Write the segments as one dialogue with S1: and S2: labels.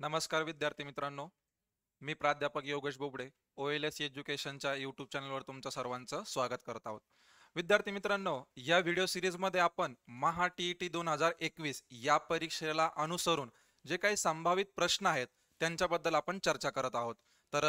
S1: नमस्कार विद्यार्थी मित्रांनो मी प्राध्यापक Yogesh Bobde O L S एज्युकेशनच्या यूट्यूब चॅनलवर तुमचं सर्वांचं स्वागत करत आहोत विद्यार्थी मित्रांनो या व्हिडिओ सिरीजमध्ये आपण महा टी ई टी दोन हजार एकवीस या परीक्षेला अनुसरून जे काही संभावित प्रश्न आहेत त्यांच्याबद्दल आपण चर्चा करत आहोत तर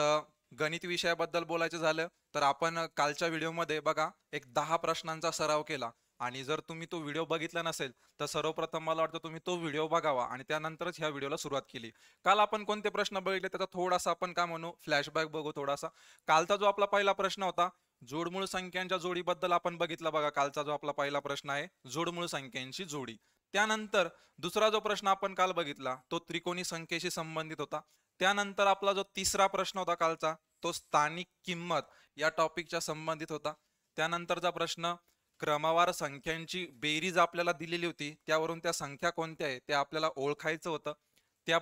S1: गणित विषयाबद्दल बोलायचं झालं तर आपण कालच्या व्हिडिओमध्ये बघा एक दहा प्रश्नांचा सराव केला आणि जर तुम्ही तो व्हिडिओ बघितला नसेल तर सर्वप्रथम मला वाटतं तुम्ही तो व्हिडिओ बघावा आणि त्यानंतरच ह्या व्हिडिओला सुरुवात केली काल आपण कोणते प्रश्न बघितले त्याचा थोडासा आपण काय म्हणू फ्लॅशबॅक बघू थोडासा कालचा जो आपला पहिला प्रश्न होता जोडमूळ संख्यांच्या जोडीबद्दल आपण बघितला बघा कालचा जो आपला पहिला प्रश्न आहे जोडमूळ संख्यांची जोडी त्यानंतर दुसरा जो प्रश्न आपण काल बघितला तो त्रिकोणी संख्येशी संबंधित होता त्यानंतर आपला जो तिसरा प्रश्न होता कालचा तो स्थानिक किंमत या टॉपिकच्या संबंधित होता त्यानंतरचा प्रश्न क्रमवार संख्यांची बेरीज आपल्याला दिलेली होती त्यावरून त्या संख्या कोणत्या आहे ते आपल्याला ओळखायचं होतं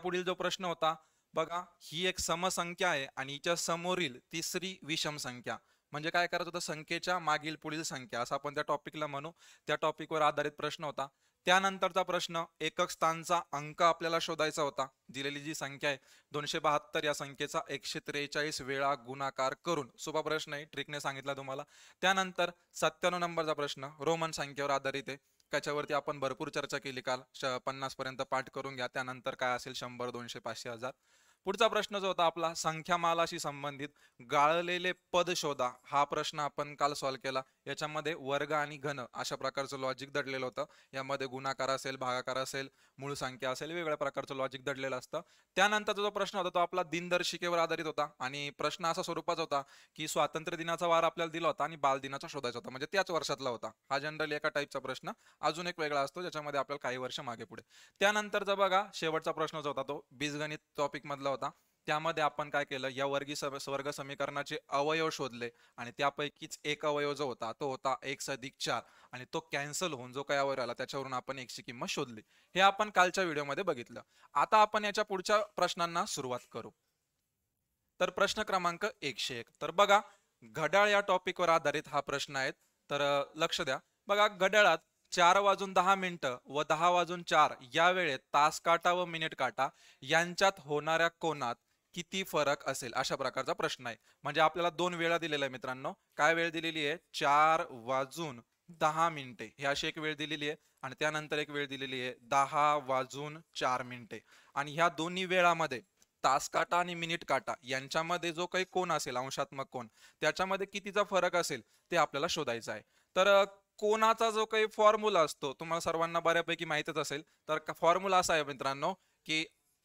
S1: पुढील जो प्रश्न होता बघा ही एक समसंख्या आहे आणि हिच्या समोरील तिसरी विषम संख्या म्हणजे काय करायचं होतं संख्येच्या मागील पुढील संख्या असं आपण त्या टॉपिकला म्हणू त्या टॉपिकवर आधारित प्रश्न होता त्यानंतरचा प्रश्न एकक स्थानचा अंक आपल्याला शोधायचा होता दिलेली जी संख्या आहे दोनशे बहात्तर या संख्येचा एकशे त्रेचाळीस वेळा गुणाकार करून सोपा प्रश्न आहे ट्रिकने सांगितला तुम्हाला त्यानंतर सत्त्याण्णव नंबरचा प्रश्न रोमन संख्येवर आधारित आहे त्याच्यावरती आपण भरपूर चर्चा केली काल पन्नास पर्यंत पाठ करून घ्या त्यानंतर काय असेल शंभर दोनशे पाचशे हजार पुढचा प्रश्न जो होता आपला संख्यामालाशी संबंधित गाळलेले पद शोधा हा प्रश्न आपण काल सॉल्व्ह केला याच्यामध्ये वर्ग आणि घन अशा प्रकारचं लॉजिक दडलेलं होतं यामध्ये गुणाकार असेल भागाकार असेल मूळ संख्या असेल वेगवेगळ्या प्रकारचं लॉजिक दडलेलं असतं त्यानंतरचा जो प्रश्न होता तो आपला दिनदर्शिकेवर आधारित होता आणि प्रश्न असा स्वरूपाचा होता की स्वातंत्र्य दिनाचा वार आपल्याला दिला होता आणि बाल दिनाचा शोधायचा होता म्हणजे त्याच वर्षातला होता हा जनरली एका टाईपचा प्रश्न अजून एक वेगळा असतो ज्याच्यामध्ये आपल्याला काही वर्ष मागे पुढे त्यानंतरचा बघा शेवटचा प्रश्न जो होता तो बीजगणित टॉपिक मधला होता त्यामध्ये आपण काय केलं या वर्गी स्वर्ग समीकरणाचे अवयव शोधले आणि त्यापैकीच एक अवयव जो होता तो होता एक अधिक चार आणि तो कॅन्सल होऊन जो काय अवयव आला त्याच्यावरून आपण ची किंमत शोधली हे आपण कालच्या व्हिडिओमध्ये बघितलं आता आपण याच्या पुढच्या प्रश्नांना सुरुवात करू तर प्रश्न क्रमांक एकशे एक तर बघा घड्याळ या टॉपिकवर आधारित हा प्रश्न आहे तर लक्ष द्या बघा घड्याळात चार वाजून दहा मिनिटं व दहा वाजून चार या वेळेत तास काटा व मिनिट काटा यांच्यात होणाऱ्या कोणात किती फरक असेल अशा प्रकारचा प्रश्न आहे म्हणजे आपल्याला दोन वेळा दिलेला आहे मित्रांनो काय वेळ दिलेली आहे चार वाजून दहा मिनिटे ही अशी एक वेळ दिलेली आहे आणि त्यानंतर एक वेळ दिलेली आहे दहा वाजून चार मिनिटे आणि ह्या दोन्ही वेळामध्ये तास काटा आणि मिनिट काटा यांच्यामध्ये जो काही कोण असेल अंशात्मक कोण त्याच्यामध्ये कितीचा फरक असेल ते आपल्याला शोधायचा आहे तर कोणाचा जो काही फॉर्म्युला असतो तुम्हाला सर्वांना बऱ्यापैकी माहितच असेल तर फॉर्म्युला असा आहे मित्रांनो की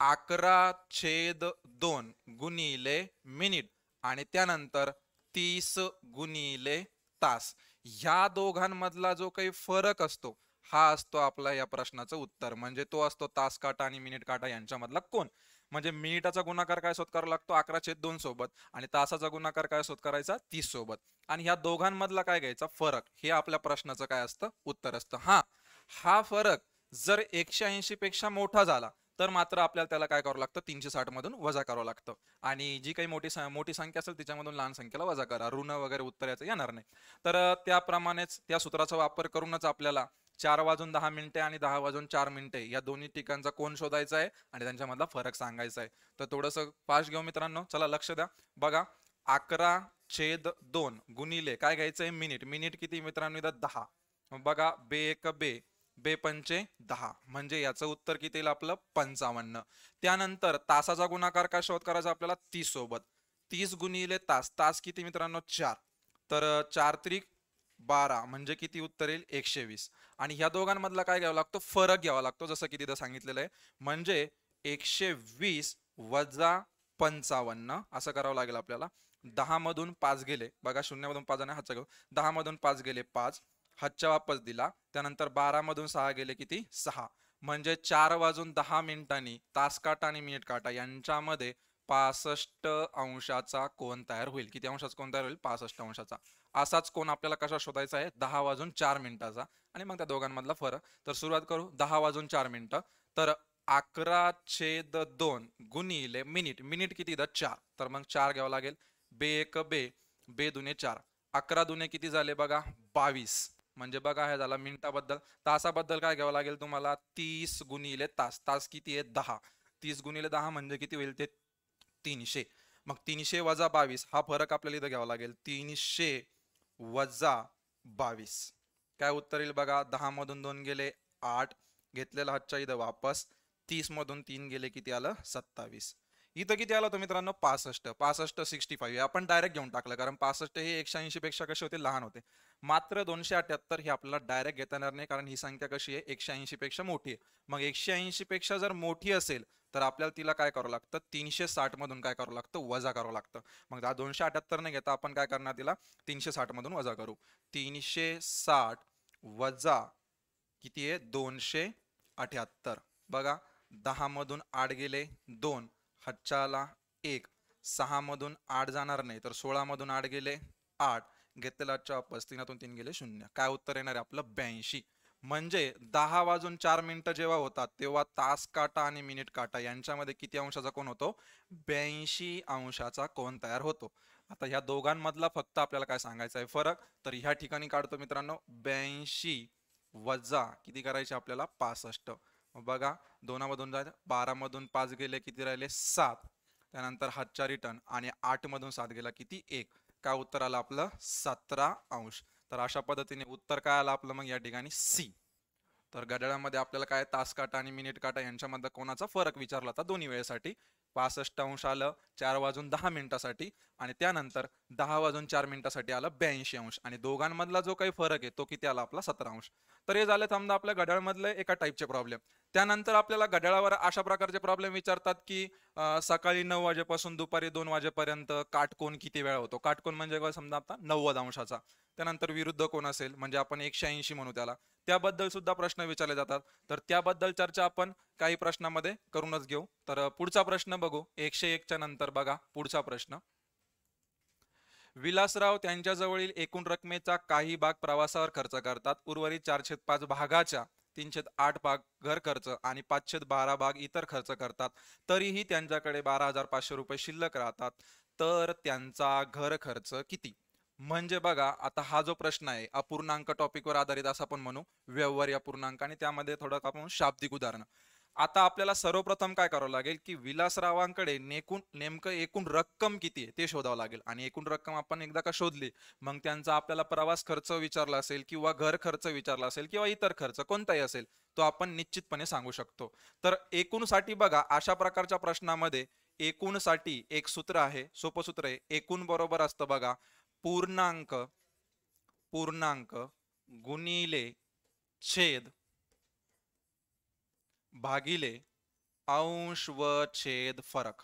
S1: अकरा छेद दोन गुणिले मिनिट आणि त्यानंतर तीस गुणिले तास ह्या दोघांमधला जो काही फरक असतो हा असतो आपला या प्रश्नाचं उत्तर म्हणजे तो असतो तास काटा आणि मिनिट काटा यांच्यामधला कोण म्हणजे मिनिटाचा गुणाकार काय शोध करावा लागतो अकरा छेद दोन सोबत आणि तासाचा गुणाकार काय शोध करायचा तीस सोबत आणि ह्या दोघांमधला काय घ्यायचा फरक हे आपल्या प्रश्नाचं काय असतं उत्तर असतं हा हा फरक जर एकशे ऐंशी पेक्षा मोठा झाला तर मात्र आपल्याला त्याला काय करावं लागतं तीनशे साठ मधून वजा करावं लागतं आणि जी काही मोठी मोठी संख्या असेल तिच्यामधून लहान संख्येला वजा करा ऋण वगैरे उत्तर याचं येणार नाही तर त्याप्रमाणेच त्या सूत्राचा वापर करूनच आपल्याला चार वाजून दहा मिनिटे आणि दहा वाजून चार मिनिटे या दोन्ही ठिकाणचा कोण शोधायचा आहे आणि त्यांच्यामधला फरक सांगायचा आहे तर थोडंसं फास्ट घेऊ मित्रांनो चला लक्ष द्या बघा अकरा छेद दोन गुणिले काय घ्यायचं आहे मिनिट मिनिट किती मित्रांनो दहा बघा बे एक बे बेपंचे दहा म्हणजे याचं उत्तर किती येईल आपलं पंचावन्न त्यानंतर तासाचा गुणाकार काय शोध करायचा आपल्याला तीस सोबत तीस गुणिले तास तास किती मित्रांनो चार तर चार त्रिक बारा म्हणजे किती उत्तर येईल एकशे वीस आणि ह्या दोघांमधला काय घ्यावा लागतो फरक घ्यावा लागतो जसं की तिथं सांगितलेलं आहे म्हणजे एकशे वीस वजा पंचावन्न असं करावं लागेल आपल्याला दहा मधून पाच गेले बघा शून्यामधून पाच आणि हा घेऊ दहा मधून पाच गेले पाच हातच्या वापस दिला त्यानंतर बारामधून सहा गेले किती सहा म्हणजे चार वाजून दहा मिनिटांनी तास काटा आणि मिनिट काटा यांच्यामध्ये पासष्ट अंशाचा कोण तयार होईल किती अंशाचा कोण तयार होईल पासष्ट अंशाचा असाच कोण आपल्याला कशा शोधायचा आहे दहा वाजून चार मिनिटाचा आणि मग त्या दोघांमधला फरक तर सुरुवात करू दहा वाजून चार मिनिट तर अकरा छेद दोन गुणिले मिनिट मिनिट किती द चार तर मग चार घ्यावं लागेल बे एक बे बे दुने चार अकरा दुने किती झाले बघा बावीस म्हणजे बघा हे झाला मिनिटाबद्दल तासाबद्दल काय घ्यावं लागेल तुम्हाला तीस गुणिले तास तास किती आहे दहा तीस गुणिले दहा म्हणजे किती होईल ते तीनशे मग तीनशे वजा बावीस हा फरक आपल्याला इथं घ्यावा लागेल तीनशे वजा बावीस काय उत्तर येईल बघा दहा मधून दोन गेले आठ घेतलेला हातच्या इथं वापस तीस मधून तीन गेले किती आलं सत्तावीस इथं किती आलं होतं मित्रांनो पासष्ट पासष्ट सिक्स्टी फाईव्ह आपण डायरेक्ट घेऊन टाकलं कारण पासष्ट हे एकशे ऐंशी पेक्षा कसे होते लहान होते मात्र दोनशे अठ्याहत्तर ही आपल्याला डायरेक्ट घेता येणार नाही कारण ही संख्या कशी आहे एकशे ऐंशी पेक्षा मोठी आहे मग एकशे ऐंशी पेक्षा जर मोठी असेल तर आपल्याला तिला काय करावं लागतं तीनशे साठ मधून काय करावं लागतं वजा करावं लागतं मग दहा दोनशे अठ्याहत्तर ने घेता आपण काय करणार तिला तीनशे साठ मधून वजा करू तीनशे साठ वजा किती आहे दोनशे अठ्याहत्तर बघा दहा मधून आठ गेले दोन हच्चाला एक सहा मधून आठ जाणार नाही तर सोळा मधून आठ गेले आठ घेतलेला पस्तीनातून तीन गेले शून्य काय उत्तर येणार आहे आपलं ब्याऐंशी म्हणजे दहा वाजून चार मिनिटं जेव्हा होतात तेव्हा तास काटा आणि मिनिट काटा यांच्यामध्ये किती अंशाचा कोण होतो ब्याऐंशी अंशाचा कोण तयार होतो आता ह्या दोघांमधला फक्त आपल्याला काय सांगायचं आहे फरक तर ह्या ठिकाणी काढतो मित्रांनो ब्याऐंशी वजा किती करायचे आपल्याला पासष्ट बघा दोनामधून जायचं बारामधून पाच गेले किती राहिले सात त्यानंतर हातच्या रिटर्न आणि मधून सात गेला किती एक काय उत्तर आलं आपलं सतरा अंश तर अशा पद्धतीने उत्तर काय आलं आपलं मग या ठिकाणी सी तर घड्याळामध्ये आपल्याला काय तास काटा आणि मिनिट काटा यांच्यामध्ये कोणाचा फरक विचारला होता दोन्ही वेळेसाठी पासष्ट अंश आलं चार वाजून दहा मिनिटासाठी आणि त्यानंतर दहा वाजून चार मिनिटासाठी आलं ब्याऐंशी अंश आणि दोघांमधला जो काही फरक आहे तो किती आला आपला सतरा अंश तर हे झाले समजा आपल्या घड्याळमधले एका टाईपचे प्रॉब्लेम त्यानंतर आपल्याला घड्याळावर अशा प्रकारचे प्रॉब्लेम विचारतात की सकाळी नऊ वाजेपासून दुपारी दोन वाजेपर्यंत काटकोन किती वेळा होतो काटकोन म्हणजे समजा आता नव्वद अंशाचा त्यानंतर विरुद्ध कोण असेल म्हणजे आपण एकशे ऐंशी म्हणू त्याला त्याबद्दल सुद्धा प्रश्न विचारले जातात तर त्याबद्दल चर्चा आपण काही प्रश्नामध्ये करूनच घेऊ तर पुढचा प्रश्न बघू एकशे एकच्या नंतर बघा पुढचा प्रश्न विलासराव त्यांच्याजवळील एकूण रकमेचा काही भाग प्रवासावर खर्च करतात उर्वरित चारशे पाच भागाच्या तीनशे आठ भाग घर खर्च आणि पाचशे बारा भाग इतर खर्च करतात तरीही त्यांच्याकडे बारा हजार पाचशे रुपये शिल्लक राहतात तर त्यांचा घर खर्च किती म्हणजे बघा आता हा जो प्रश्न आहे अपूर्णांक टॉपिक वर आधारित असं आपण म्हणू व्यवहार अपूर्णांक आणि त्यामध्ये थोडं आपण शाब्दिक उदाहरण आता आपल्याला सर्वप्रथम काय करावं लागेल की विलासरावांकडे नेकून नेमकं एकूण रक्कम किती आहे ते शोधावं लागेल आणि एकूण रक्कम आपण एकदा का शोधली मग त्यांचा आपल्याला प्रवास खर्च विचारला असेल किंवा घर खर्च विचारला असेल किंवा इतर खर्च कोणताही असेल तो आपण निश्चितपणे सांगू शकतो तर एकूणसाठी बघा अशा प्रकारच्या प्रश्नामध्ये एकूणसाठी एक सूत्र आहे सोपं सूत्र आहे एकूण बरोबर असतं बघा पूर्णांक पूर्णांक गुणिले छेद भागिले अंश व छेद फरक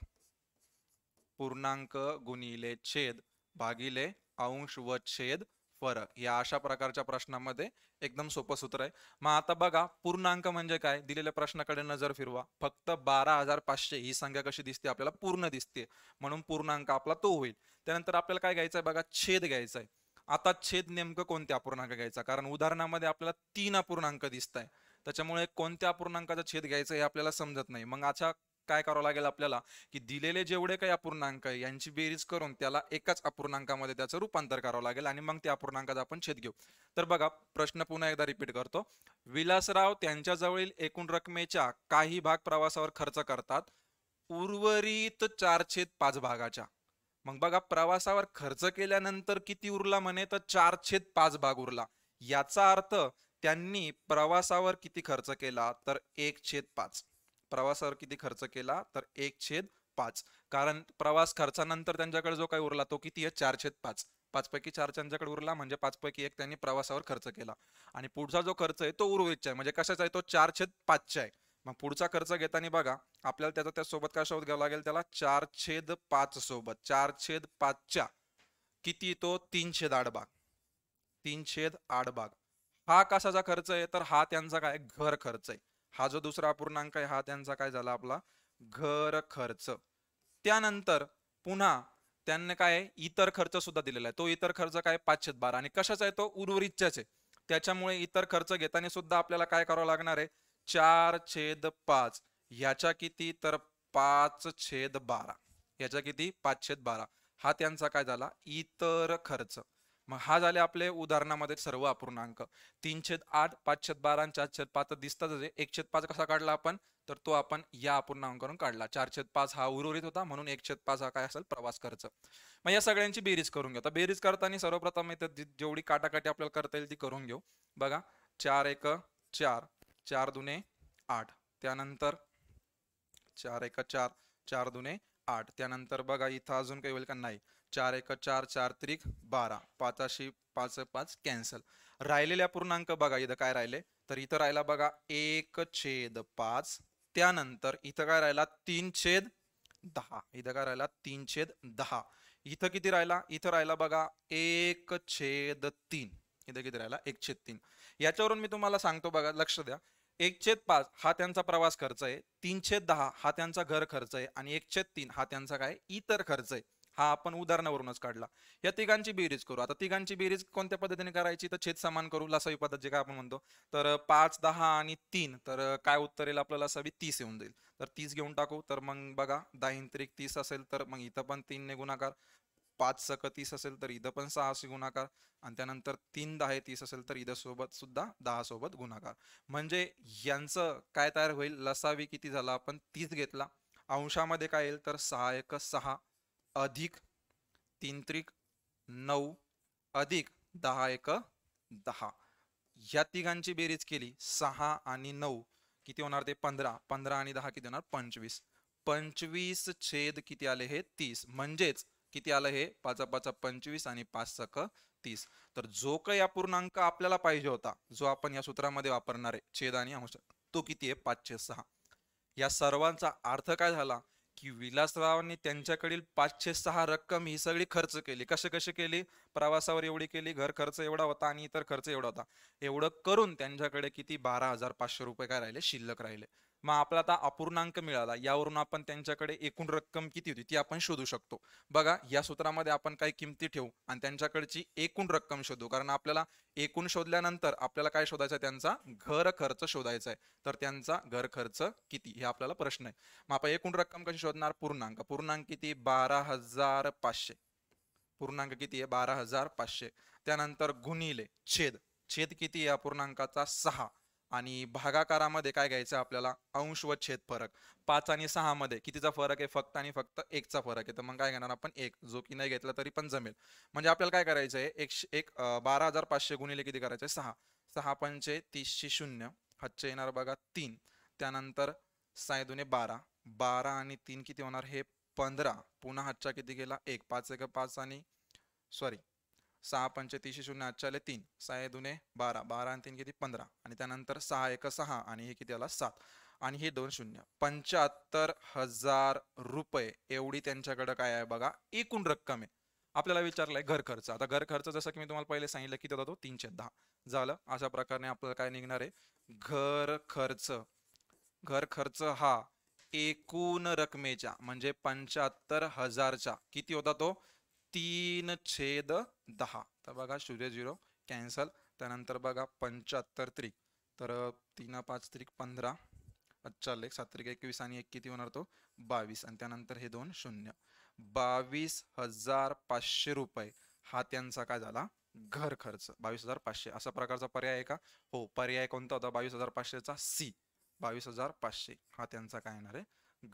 S1: पूर्णांक गुणिले छेद भागिले अंश व छेद फरक या अशा प्रकारच्या प्रश्नामध्ये एकदम सोपं सूत्र आहे मग आता बघा पूर्णांक म्हणजे काय दिलेल्या प्रश्नाकडे नजर फिरवा फक्त बारा हजार पाचशे ही संख्या कशी दिसते आपल्याला पूर्ण दिसते म्हणून पूर्णांक आपला तो होईल त्यानंतर आपल्याला काय घ्यायचं आहे बघा छेद घ्यायचा आहे आता छेद नेमकं कोणत्या अपूर्णांक घ्यायचा कारण उदाहरणामध्ये आपल्याला तीन अपूर्णांक दिसत त्याच्यामुळे कोणत्या अपूर्णांकाचा छेद घ्यायचा हे आपल्याला समजत नाही मग अशा काय करावं लागेल आपल्याला की दिलेले जेवढे काही अपूर्णांक आहे यांची बेरीज करून त्याला एकाच अपूर्णांकामध्ये त्याचं रूपांतर करावं लागेल आणि मग त्या अपूर्णांकाचा आपण छेद घेऊ तर बघा प्रश्न पुन्हा एकदा रिपीट करतो विलासराव त्यांच्याजवळील एकूण रकमेच्या काही भाग प्रवासावर खर्च करतात उर्वरित चार छेद पाच भागाच्या मग बघा प्रवासावर खर्च केल्यानंतर किती उरला म्हणे तर चार छेद पाच भाग उरला याचा अर्थ त्यांनी प्रवासावर किती खर्च केला तर एक छेद पाच प्रवासावर किती खर्च केला तर एक छेद पाच कारण प्रवास खर्चानंतर त्यांच्याकडे जो काही उरला तो किती आहे चार छेद पाच पैकी चार त्यांच्याकडे उरला म्हणजे पाच पैकी एक त्यांनी प्रवासावर खर्च केला आणि पुढचा जो खर्च आहे तो उर्वरितचा आहे म्हणजे कशाचा आहे तो चार छेद पाचचा आहे मग पुढचा खर्च घेताना बघा आपल्याला त्याचा त्यासोबत काय शोध घ्यावा लागेल त्याला चार छेद पाच सोबत चार छेद पाचच्या किती तो तीन छेद आठ भाग तीन छेद आठ भाग हा कशाचा खर्च आहे तर हा त्यांचा काय घर खर्च आहे हा जो दुसरा अपूर्णांक आहे हा त्यांचा काय झाला आपला घर खर्च त्यानंतर पुन्हा त्यांना काय इतर खर्च सुद्धा दिलेला आहे तो इतर खर्च काय पाचशे बारा आणि कशाचा आहे तो उर्वरितच्याच आहे त्याच्यामुळे इतर खर्च घेताना सुद्धा आपल्याला काय करावं लागणार आहे चार छेद पाच ह्याच्या किती तर पाच छेद बारा ह्याच्या किती पाच छेद बारा हा त्यांचा काय झाला इतर खर्च मग हा झाले आपले उदाहरणामध्ये सर्व अपूर्णांक छेद आठ पाचशे बारा आणि छेद पाच दिसतात छेद पाच कसा काढला आपण तर तो आपण या अपूर्णांकावरून काढला छेद पाच हा उर्वरित होता म्हणून छेद पाच हा काय असेल प्रवास खर्च मग या सगळ्यांची बेरीज करून घेऊ बेरीज करताना सर्वप्रथम इथे जेवढी काटाकाटी आपल्याला करता येईल ती करून घेऊ बघा चार एक चार चार दुने आठ त्यानंतर चार एक चार चार दुने आठ त्यानंतर बघा इथं अजून काही होईल का नाही चार एक चार चार त्रिक बारा पाचाशी पाच पाच कॅन्सल राहिलेल्या पूर्णांक बघा इथं काय राहिले तर इथं राहिला बघा एक छेद पाच त्यानंतर इथं काय राहिला तीन छेद दहा इथं काय राहिला तीन छेद दहा इथं किती राहिला इथं राहिला बघा एक छेद तीन इथं किती राहिला एक छेद तीन याच्यावरून मी तुम्हाला सांगतो बघा लक्ष द्या एक छेद पाच हा त्यांचा प्रवास खर्च आहे तीन छेद दहा हा त्यांचा घर खर्च आहे आणि एक छेद तीन हा त्यांचा काय इतर खर्च आहे हा आपण उदाहरणावरूनच काढला या तिघांची बेरीज करू आता तिघांची बेरीज कोणत्या पद्धतीने करायची तर छेद समान करू लसावी पद्धत जे काय आपण म्हणतो तर पाच दहा आणि तीन तर काय उत्तर येईल आपल्याला असावी तीस येऊन जाईल तर तीस घेऊन टाकू तर मग बघा दहा इंत्रिक तीस असेल तर मग इथं पण तीनने गुणाकार पाच सक तीस असेल तर इथं पण से गुणाकार आणि त्यानंतर तीन दहा तीस असेल तर इथं सोबत सुद्धा दहा सोबत गुणाकार म्हणजे यांचं काय तयार होईल लसावी किती झाला आपण तीस घेतला अंशामध्ये काय येईल तर सहा एक सहा अधिक तीन त्रिक नऊ अधिक दहा एक दहा या तिघांची बेरीज केली सहा आणि नऊ किती होणार ते पंधरा पंधरा आणि दहा किती होणार पंचवीस पंचवीस छेद किती आले हे तीस म्हणजेच किती आलं हे पाच पाच पंचवीस आणि पाच सक तीस तर जो काही पूर्णांक आपल्याला पाहिजे होता जो आपण या सूत्रामध्ये वापरणार आहे छेद आणि अंश तो किती आहे पाचशे सहा या सर्वांचा अर्थ काय झाला की विलासरावांनी त्यांच्याकडील पाचशे सहा रक्कम ही सगळी खर्च केली कसे कसे केली प्रवासावर एवढी केली घर खर्च एवढा होता आणि इतर खर्च एवढा होता एवढं करून त्यांच्याकडे किती बारा हजार पाचशे रुपये काय राहिले शिल्लक राहिले मग आपला आता अपूर्णांक मिळाला यावरून आपण त्यांच्याकडे एकूण रक्कम किती होती ती आपण शोधू शकतो बघा या सूत्रामध्ये आपण काही किमती ठेवू आणि त्यांच्याकडची एकूण रक्कम शोधू कारण आपल्याला एकूण शोधल्यानंतर आपल्याला काय शोधायचं त्यांचा घर खर्च शोधायचा आहे तर त्यांचा घर खर्च किती हे आपल्याला प्रश्न आहे मग आपण एकूण रक्कम कशी शोधणार पूर्णांक पूर्णांक किती बारा हजार पाचशे पूर्णांक किती आहे बारा हजार पाचशे त्यानंतर गुणिले छेद छेद किती आहे पूर्णांकाचा सहा आणि भागाकारामध्ये काय घ्यायचं आपल्याला अंश व छेद फरक पाच आणि सहा मध्ये कितीचा फरक आहे फक्त आणि फक्त एकचा फरक आहे तर मग काय घेणार आपण एक जो की नाही घेतला तरी पण जमेल म्हणजे आपल्याला काय करायचं आहे एकशे एक बारा हजार पाचशे गुणिले किती करायचे सहा सहा पंचे तीसशे शून्य हातचे येणार बघा तीन त्यानंतर साय दुने बारा बारा आणि तीन किती होणार हे पंधरा पुन्हा हातचा किती गेला एक पाच एक पाच आणि सॉरी सहा पंचतीसशे शून्य आजच्या आले तीन सहा दुने बारा बारा आणि तीन किती पंधरा आणि त्यानंतर सहा एक सहा आणि हे किती आला सात आणि हे दोन शून्य पंच्याहत्तर हजार रुपये एवढी त्यांच्याकडे काय आहे बघा एकूण रक्कम आहे आपल्याला विचारलंय घर खर्च आता घर खर्च जसं की मी तुम्हाला पहिले सांगितलं किती होता तो तीनशे दहा झालं अशा प्रकारे आपल्याला काय निघणार आहे घर खर्च घर खर्च हा एकूण रकमेच्या म्हणजे पंच्याहत्तर हजारच्या किती होता तो तीन छेद दहा तर बघा शून्य झिरो कॅन्सल त्यानंतर बघा पंच्याहत्तर त्रिक तर तीन पाच त्रिक पंधरा अच्छा एक सात त्रिक एकवीस आणि एक किती होणार तो बावीस आणि त्यानंतर हे दोन शून्य बावीस हजार पाचशे रुपये हा त्यांचा काय झाला घर खर्च बावीस हजार पाचशे असा प्रकारचा पर्याय आहे का हो पर्याय कोणता होता बावीस हजार पाचशेचा सी बावीस हजार पाचशे हा त्यांचा काय येणार आहे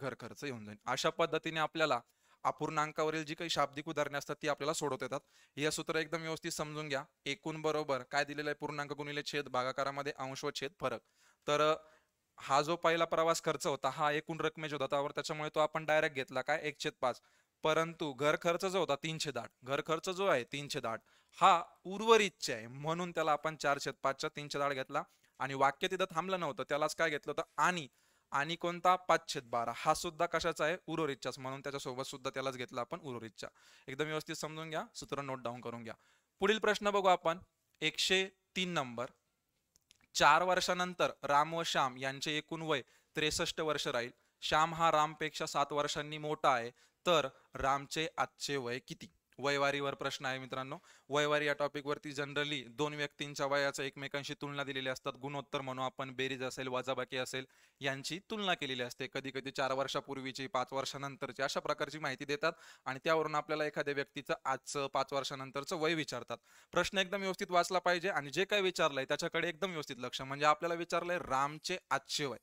S1: घर खर्च येऊन जाईल अशा पद्धतीने आपल्याला अपूर्णांकावरील जी काही शाब्दिक उदाहरणे असतात ती आपल्याला सोडवता येतात हे सूत्र एकदम व्यवस्थित समजून घ्या एकूण बरोबर काय दिलेलं आहे पूर्णांक गुणिले छेद भागाकारामध्ये अंश व छेद फरक तर हा जो पहिला प्रवास खर्च होता हा एकूण रकमेच होता त्यावर त्याच्यामुळे तो आपण डायरेक्ट घेतला काय एक छेद पाच परंतु घर खर्च जो होता तीनशे दाट घर खर्च जो आहे तीनशे दाट हा उर्वरितचे आहे म्हणून त्याला आपण चारशे पाचच्या तीनशे दाट घेतला आणि वाक्य तिथं थांबलं नव्हतं त्यालाच काय घेतलं होतं आणि आणि कोणता पाचशेत बारा हा सुद्धा कशाचा आहे उरोरितच्याच म्हणून त्याच्यासोबत सुद्धा त्यालाच घेतला आपण उरोरितच्या एकदम व्यवस्थित समजून घ्या सूत्र नोट डाऊन करून घ्या पुढील प्रश्न बघू आपण एकशे तीन नंबर चार वर्षानंतर राम व श्याम यांचे एकूण वय त्रेसष्ट वर्ष राहील श्याम हा रामपेक्षा सात वर्षांनी मोठा आहे तर रामचे आजचे वय किती वयवारीवर प्रश्न आहे मित्रांनो वयवारी या टॉपिकवरती जनरली दोन व्यक्तींच्या वयाचा एकमेकांशी तुलना दिलेली असतात गुणोत्तर म्हणून आपण बेरीज असेल वाजाबाकी असेल यांची तुलना केलेली असते कधी कधी चार वर्षापूर्वीची पाच वर्षानंतरची अशा प्रकारची माहिती देतात आणि त्यावरून आपल्याला एखाद्या व्यक्तीचं आजचं पाच वर्षानंतरचं वय विचारतात प्रश्न एकदम व्यवस्थित वाचला पाहिजे आणि जे काय विचारलंय त्याच्याकडे एकदम व्यवस्थित लक्ष म्हणजे आपल्याला विचारलंय रामचे आजचे वय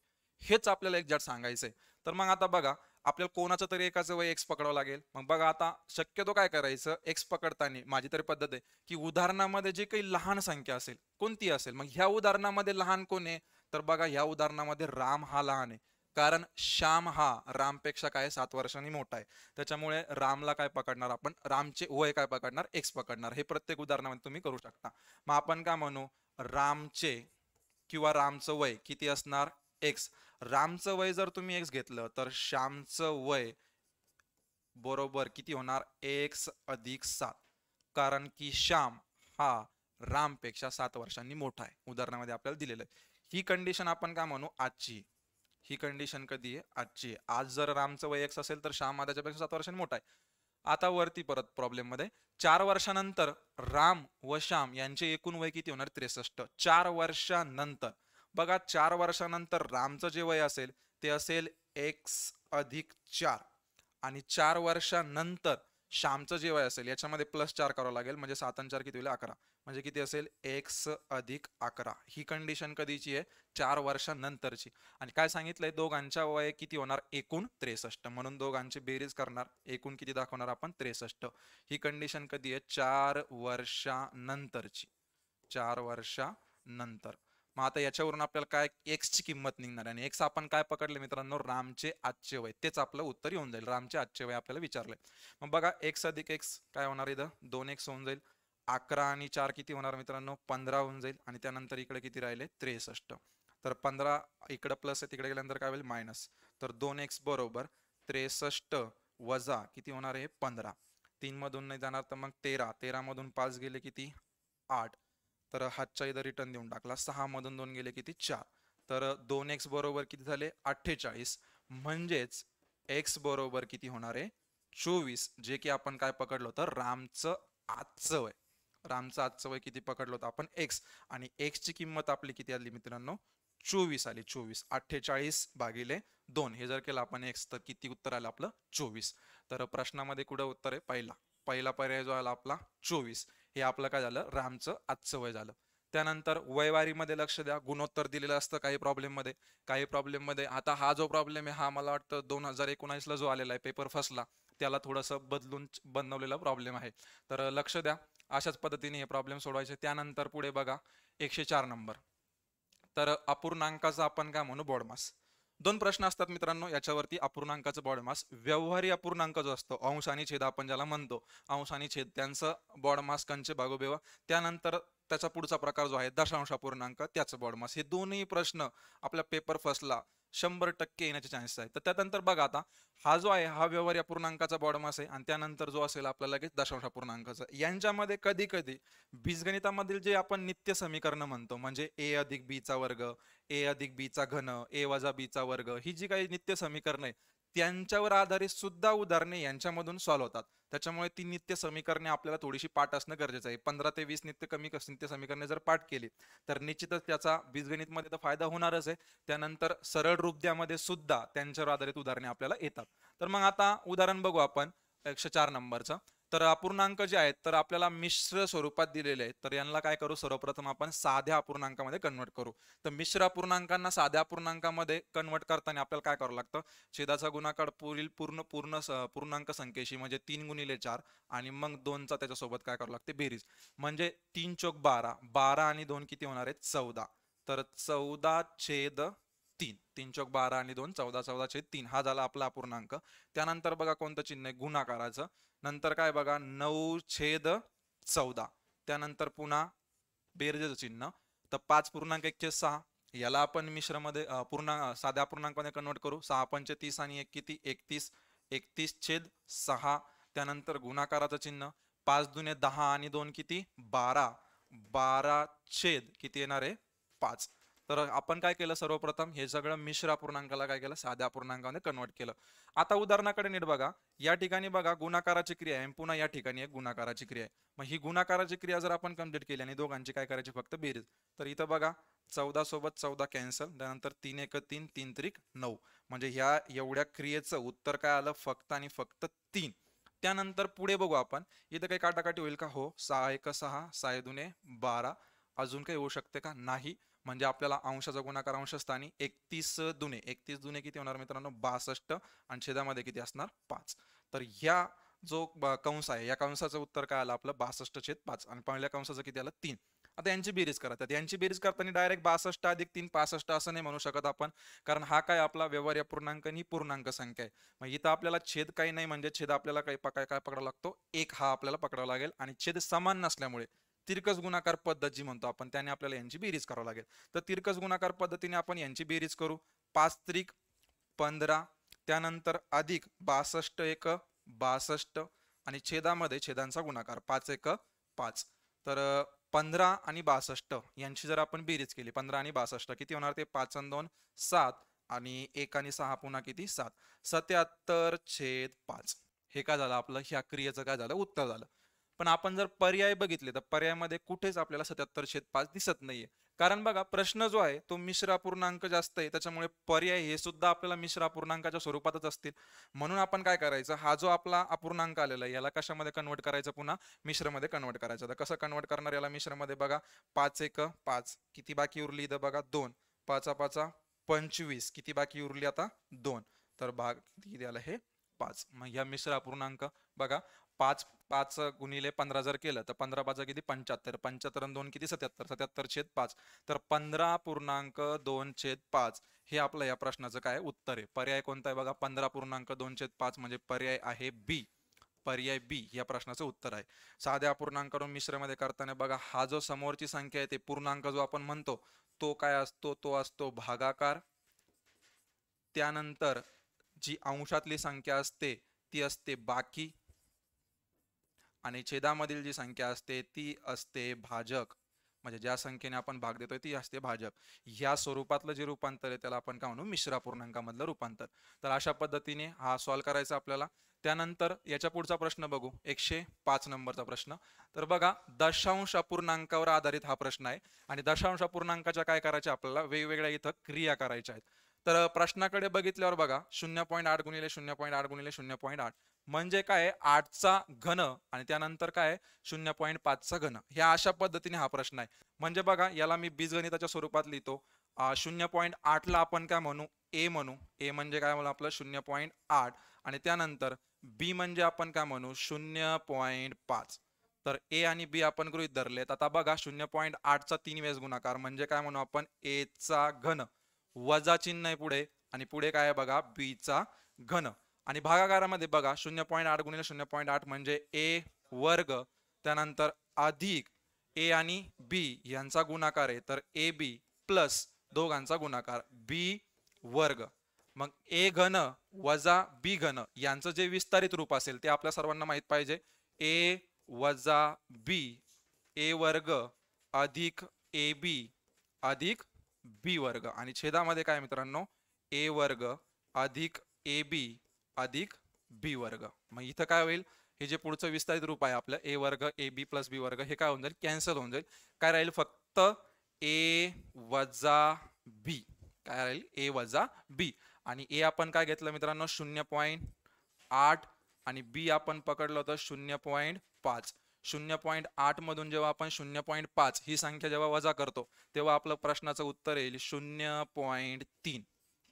S1: हेच आपल्याला एक एक्झॅक्ट सांगायचंय तर मग आता बघा आपल्याला कोणाचं तरी एकाचं वय एक्स पकडावं लागेल मग बघा आता शक्यतो काय करायचं एक्स पकडताना माझी तरी पद्धत आहे की उदाहरणामध्ये जे काही लहान संख्या असेल कोणती असेल मग ह्या उदाहरणामध्ये लहान कोण आहे तर बघा ह्या उदाहरणामध्ये राम हा लहान आहे कारण श्याम हा रामपेक्षा काय सात वर्षांनी मोठा आहे त्याच्यामुळे रामला काय पकडणार आपण रामचे वय काय पकडणार एक्स पकडणार हे प्रत्येक उदाहरणामध्ये तुम्ही करू शकता मग आपण काय म्हणू रामचे किंवा रामचं वय किती असणार एक्स रामचं वय जर तुम्ही एक्स घेतलं तर श्यामचं वय बरोबर किती होणार एक्स अधिक सात कारण की श्याम हा रामपेक्षा सात वर्षांनी मोठा आहे उदाहरणामध्ये आपल्याला दिलेलं आहे ही कंडिशन आपण काय म्हणू आजची ही कंडिशन कधी आहे आजची आज जर रामचं वय एक्स असेल तर श्याम हा त्याच्यापेक्षा सात वर्षांनी मोठा आहे आता वरती परत प्रॉब्लेम मध्ये चार वर्षानंतर राम व श्याम यांचे एकूण वय किती होणार त्रेसष्ट चार वर्षानंतर बघा चार वर्षानंतर रामचं जे वय असेल ते असेल एक्स अधिक चार आणि चार वर्षानंतर श्यामचं जे वय असेल याच्यामध्ये प्लस चार करावं लागेल म्हणजे सात आणि चार किती होईल अकरा म्हणजे किती असेल एक्स अधिक अकरा ही कंडिशन कधीची आहे चार वर्षानंतरची आणि काय सांगितलंय दोघांच्या वय किती होणार एकूण त्रेसष्ट म्हणून दोघांची बेरीज करणार एकूण किती दाखवणार आपण त्रेसष्ट ही कंडिशन कधी आहे चार वर्षानंतरची चार वर्षानंतर मग आता याच्यावरून आपल्याला काय एक्सची किंमत निघणार आणि एक्स आपण काय पकडले मित्रांनो रामचे आजचे वय तेच आपलं उत्तर येऊन जाईल रामचे आजचे वय आपल्याला विचारले मग बघा एक्स अधिक एक्स काय होणार इथं दोन एक्स होऊन जाईल अकरा आणि चार किती होणार मित्रांनो पंधरा होऊन जाईल आणि त्यानंतर इकडे किती राहिले त्रेसष्ट तर पंधरा इकडं प्लस आहे तिकडे गेल्यानंतर काय होईल मायनस तर दोन एक्स बरोबर त्रेसष्ट वजा किती होणार आहे पंधरा तीन मधून नाही जाणार तर मग तेरा तेरा मधून पाच गेले किती आठ तर हातच्या इथं रिटर्न देऊन टाकला सहा मधून दोन गेले किती चार तर दोन एक्स बरोबर किती झाले अठ्ठेचाळीस म्हणजेच एक्स बरोबर किती होणार आहे चोवीस जे की आपण काय पकडलो तर रामचं आजचं वय रामचं आजचं वय किती पकडलो होतं आपण एक्स आणि ची किंमत आपली किती आली मित्रांनो चोवीस आली चोवीस अठ्ठेचाळीस भागिले दोन हे जर केलं आपण एक्स तर किती उत्तर आलं आपलं चोवीस तर प्रश्नामध्ये कुठं उत्तर आहे पहिला पहिला पर्याय जो आला आपला चोवीस हे आपलं काय झालं रामचं आजचं वय झालं त्यानंतर वयवारीमध्ये लक्ष द्या गुणोत्तर दिलेलं असतं काही प्रॉब्लेम मध्ये काही प्रॉब्लेम मध्ये आता हा जो प्रॉब्लेम आहे हा मला वाटतं दोन हजार ला जो आलेला आहे पेपर फसला त्याला थोडंसं बदलून बनवलेला प्रॉब्लेम आहे तर लक्ष द्या अशाच पद्धतीने हे प्रॉब्लेम सोडवायचे त्यानंतर पुढे बघा एकशे चार नंबर तर अपूर्णांकाचा आपण काय म्हणू बॉडमास दोन प्रश्न असतात मित्रांनो याच्यावरती अपूर्णांकाचं बॉडमास व्यवहारी अपूर्णांक जो असतो अंश आणि छेद आपण ज्याला म्हणतो अंश आणि छेद त्यांचं बॉड मास कंचे बागोबेवा त्यानंतर त्याचा पुढचा प्रकार जो आहे दशांश अपूर्णांक त्याचं बॉड मास हे दोन्ही प्रश्न आपल्या पेपर फर्स्टला शंभर टक्के येण्याचे चान्सेस आहेत तर त्यानंतर बघा आता हा जो आहे हा व्यवहार या पूर्णांकाचा बॉडमास आहे आणि त्यानंतर जो असेल आपल्याला लगेच दशांश पूर्णांकाचा यांच्यामध्ये कधी कधी बीजगणितामधील जे आपण नित्य समीकरण म्हणतो म्हणजे ए अधिक बीचा वर्ग ए अधिक बीचा घन ए वजा बीचा वर्ग ही जी काही नित्य समीकरण आहे त्यांच्यावर आधारित सुद्धा उदाहरणे यांच्यामधून सॉल्व्ह होतात त्याच्यामुळे ती नित्य समीकरणे आपल्याला थोडीशी पाठ असणं गरजेचं आहे पंधरा ते वीस नित्य कमी नित्य समीकरणे जर पाठ केली तर निश्चितच त्याचा बीजगणित मध्ये फायदा होणारच आहे त्यानंतर सरळ रुपद्यामध्ये सुद्धा त्यांच्यावर आधारित उदाहरणे आपल्याला येतात तर मग आता उदाहरण बघू आपण एकशे चार नंबरचं तर अपूर्णांक जे आहेत तर आपल्याला मिश्र स्वरूपात दिलेले आहेत तर यांना काय करू सर्वप्रथम आपण साध्या अपूर्णांकामध्ये कन्वर्ट करू तर मिश्र अपूर्णांकांना साध्या अपूर्णांकामध्ये कन्वर्ट करताना आपल्याला काय करावं लागतं छेदाचा गुणाकार पुढील पूर्ण पूर्ण पूर्णांक संख्येशी म्हणजे तीन गुणिले चार आणि मग दोनचा त्याच्यासोबत काय करावं लागते बेरीज म्हणजे तीन चोक बारा बारा आणि दोन किती होणार आहेत चौदा तर चौदा छेद तीन तीन चौक बारा आणि दोन चौदा चौदा छेद तीन हा झाला आपला अपूर्णांक त्यानंतर बघा कोणतं चिन्ह आहे गुणाकाराचं नंतर काय बघा नऊ छेद चौदा त्यानंतर पुन्हा बेरजेचं चिन्ह तर पाच पूर्णांक एकशे सहा याला आपण मध्ये पूर्ण साध्या पूर्णांकमध्ये कन्वर्ट करू सहा पंच तीस आणि एक किती एकतीस एकतीस छेद सहा त्यानंतर गुणाकाराचं चिन्ह पाच दुने दहा आणि दोन किती बारा बारा छेद किती येणार आहे पाच तर आपण काय केलं सर्वप्रथम हे सगळं मिश्र अपूर्णांकाला काय केलं साध्या अपूर्णांकामध्ये कन्वर्ट केलं आता उदाहरणाकडे नीट बघा या ठिकाणी बघा गुणाकाराची क्रिया आहे पुन्हा या ठिकाणी एक गुणाकाराची क्रिया आहे मग ही गुणाकाराची क्रिया जर आपण कम्प्लीट केली आणि दोघांची काय करायची फक्त बेरीज तर इथं बघा चौदा सोबत चौदा कॅन्सल त्यानंतर तीन एक तीन तीन त्रिक नऊ म्हणजे ह्या एवढ्या क्रियेचं उत्तर काय आलं फक्त आणि फक्त तीन त्यानंतर पुढे बघू आपण इथं काही काटाकाटी होईल का हो सहा एक सहा सहा दुने बारा अजून काही होऊ शकते का नाही म्हणजे आपल्याला अंशाचा गुणाकार अंशस्थानी एकतीस दुने एकतीस दुने किती होणार मित्रांनो बासष्ट आणि छेदामध्ये किती असणार पाच तर ह्या जो कंस आहे या कंसाचं उत्तर काय आलं आपलं बासष्ट छेद पाच आणि पहिल्या कंसाचं किती आलं तीन आता यांची बेरीज करतात यांची बेरीज करताना डायरेक्ट बासष्ट अधिक तीन पासष्ट असं नाही म्हणू शकत आपण कारण हा काय आपला व्यवहार्य पूर्णांक आणि पूर्णांक संख्या आहे मग इथं आपल्याला छेद काही नाही म्हणजे छेद आपल्याला काही काय काय पकडावा लागतो एक हा आपल्याला पकडावा लागेल आणि छेद समान नसल्यामुळे तिरकस गुणाकार पद्धत जी म्हणतो आपण त्याने आपल्याला यांची बेरीज करावं लागेल तर तिरकस गुणाकार पद्धतीने आपण यांची बेरीज करू पाच त्रिक पंधरा त्यानंतर अधिक बासष्ट एक बासष्ट आणि छेदामध्ये छेदांचा गुणाकार पाच एक पाच तर पंधरा आणि बासष्ट यांची जर आपण बेरीज केली पंधरा आणि बासष्ट किती होणार ते पाच आणि दोन सात आणि एक आणि सहा पुन्हा किती सात सत्याहत्तर छेद पाच हे काय झालं आपलं ह्या क्रियेचं काय झालं उत्तर झालं पण आपण जर पर्याय बघितले तर पर्यायमध्ये कुठेच आपल्याला सत्याहत्तर छेद पाच दिसत नाहीये कारण बघा प्रश्न जो आहे तो मिश्र अपूर्णांक जास्त आहे त्याच्यामुळे पर्याय हे सुद्धा आपल्याला मिश्र अपूर्णांकाच्या स्वरूपातच असतील म्हणून आपण काय करायचं हा जो आपला अपूर्णांक आलेला आहे याला कशामध्ये कन्वर्ट करायचा पुन्हा मिश्रमध्ये कन्वर्ट करायचा तर कसं कन्वर्ट करणार याला मिश्रमध्ये बघा पाच एक पाच किती बाकी उरली इथं बघा दोन पाचा पाचा पंचवीस किती बाकी उरली आता दोन तर भाग किती आला हे पाच मग ह्या मिश्र अपूर्णांक बघा पाच पाच गुणिले पंधरा जर केलं तर पंधरा पाच किती पंच्याहत्तर पंच्याहत्तर दोन किती सत्याहत्तर सत्याहत्तर छेद पाच तर पंधरा पूर्णांक दोन छेद पाच हे आपलं या प्रश्नाचं काय उत्तर आहे पर्याय कोणता आहे बघा पंधरा पूर्णांक दोन छेद पाच म्हणजे पर्याय आहे बी पर्याय बी या प्रश्नाचं उत्तर आहे साध्या मिश्र मिश्रमध्ये करताना बघा हा जो समोरची संख्या आहे ते पूर्णांक जो आपण म्हणतो तो काय असतो तो असतो भागाकार त्यानंतर जी अंशातली संख्या असते ती असते बाकी आणि छेदामधील जी संख्या असते ती असते भाजक म्हणजे ज्या संख्येने आपण भाग देतोय ती असते भाजक ह्या स्वरूपातलं जे रूपांतर आहे त्याला आपण काय म्हणू मिश्रा पूर्णांकामधलं रूपांतर तर अशा पद्धतीने हा सॉल्व्ह करायचा आपल्याला त्यानंतर याच्या पुढचा प्रश्न बघू एकशे पाच नंबरचा प्रश्न तर बघा दशांश अपूर्णांकावर आधारित हा प्रश्न आहे आणि दशांश अपूर्णांकाच्या काय करायच्या आपल्याला वेगवेगळ्या इथं क्रिया करायच्या आहेत तर प्रश्नाकडे बघितल्यावर बघा शून्य पॉईंट आठ गुणिले शून्य पॉईंट आठ गुणिले शून्य पॉईंट आठ म्हणजे काय आठचा घन आणि त्यानंतर काय शून्य पॉईंट पाचचा घन ह्या अशा पद्धतीने हा प्रश्न आहे म्हणजे बघा याला मी बीजगणिताच्या स्वरूपात लिहितो शून्य पॉईंट आठला आपण काय म्हणू ए म्हणू ए म्हणजे काय म्हणू आपलं शून्य पॉईंट आठ आणि त्यानंतर बी म्हणजे आपण काय म्हणू शून्य पॉईंट पाच तर ए आणि बी आपण गृहित धरलेत आता बघा शून्य पॉईंट आठचा तीन वेळेस गुणाकार म्हणजे काय म्हणू आपण ए चा घन वजा चिन्ह आहे पुढे आणि पुढे काय बघा बीचा घन आणि भागाकारामध्ये बघा शून्य पॉईंट आठ गुणिले शून्य पॉईंट आठ म्हणजे ए वर्ग त्यानंतर अधिक ए आणि बी यांचा गुणाकार आहे तर ए बी प्लस दोघांचा गुणाकार बी वर्ग मग ए घन वजा बी घन यांचं जे विस्तारित रूप असेल ते आपल्या सर्वांना माहीत पाहिजे ए वजा बी ए वर्ग अधिक ए बी अधिक बी वर्ग आणि छेदामध्ये काय मित्रांनो ए वर्ग अधिक ए बी अधिक बी वर्ग मग इथं काय होईल हे जे पुढचं विस्तारित रूप आहे आपलं ए वर्ग ए बी प्लस बी वर्ग हे काय होऊन जाईल कॅन्सल होऊन जाईल काय राहील फक्त ए वजा बी काय राहील ए वजा बी आणि ए आपण काय घेतलं मित्रांनो शून्य पॉईंट आठ आणि बी आपण पकडलं होतं शून्य पॉईंट पाच शून्य पॉईंट आठ मधून जेव्हा आपण शून्य पॉईंट पाच ही संख्या जेव्हा वजा करतो तेव्हा आपलं प्रश्नाचं उत्तर येईल शून्य पॉईंट तीन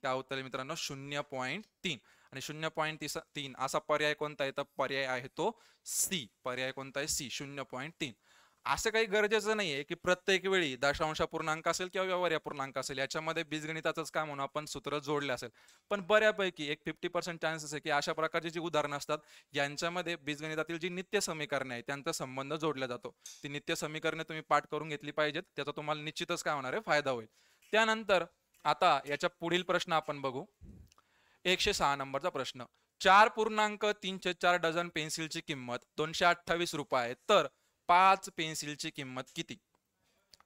S1: त्या उत्तर मित्रांनो शून्य पॉईंट तीन आणि शून्य पॉईंट तीन असा पर्याय कोणता आहे तर पर्याय आहे तो सी पर्याय कोणता आहे सी शून्य पॉईंट तीन असं काही गरजेचं नाहीये की प्रत्येक वेळी दशांश पूर्णांक असेल किंवा व्यवहार्य पूर्णांक असेल याच्यामध्ये बीजगणिताचंच काम म्हणून आपण सूत्र जोडले असेल पण बऱ्यापैकी एक फिफ्टी पर्सेंट चान्सेस आहे की अशा प्रकारची जी उदाहरणं असतात यांच्यामध्ये बीजगणितातील जी नित्य समीकरणे आहेत त्यांचा संबंध जोडला जातो ती नित्य समीकरणे तुम्ही पाठ करून घेतली पाहिजेत त्याचा तुम्हाला निश्चितच काय होणार आहे फायदा होईल त्यानंतर आता याच्या पुढील प्रश्न आपण बघू एकशे सहा नंबरचा प्रश्न चार पूर्णांक तीनशे चार डझन पेन्सिलची किंमत दोनशे अठ्ठावीस रुपये तर पाच पेन्सिलची किंमत किती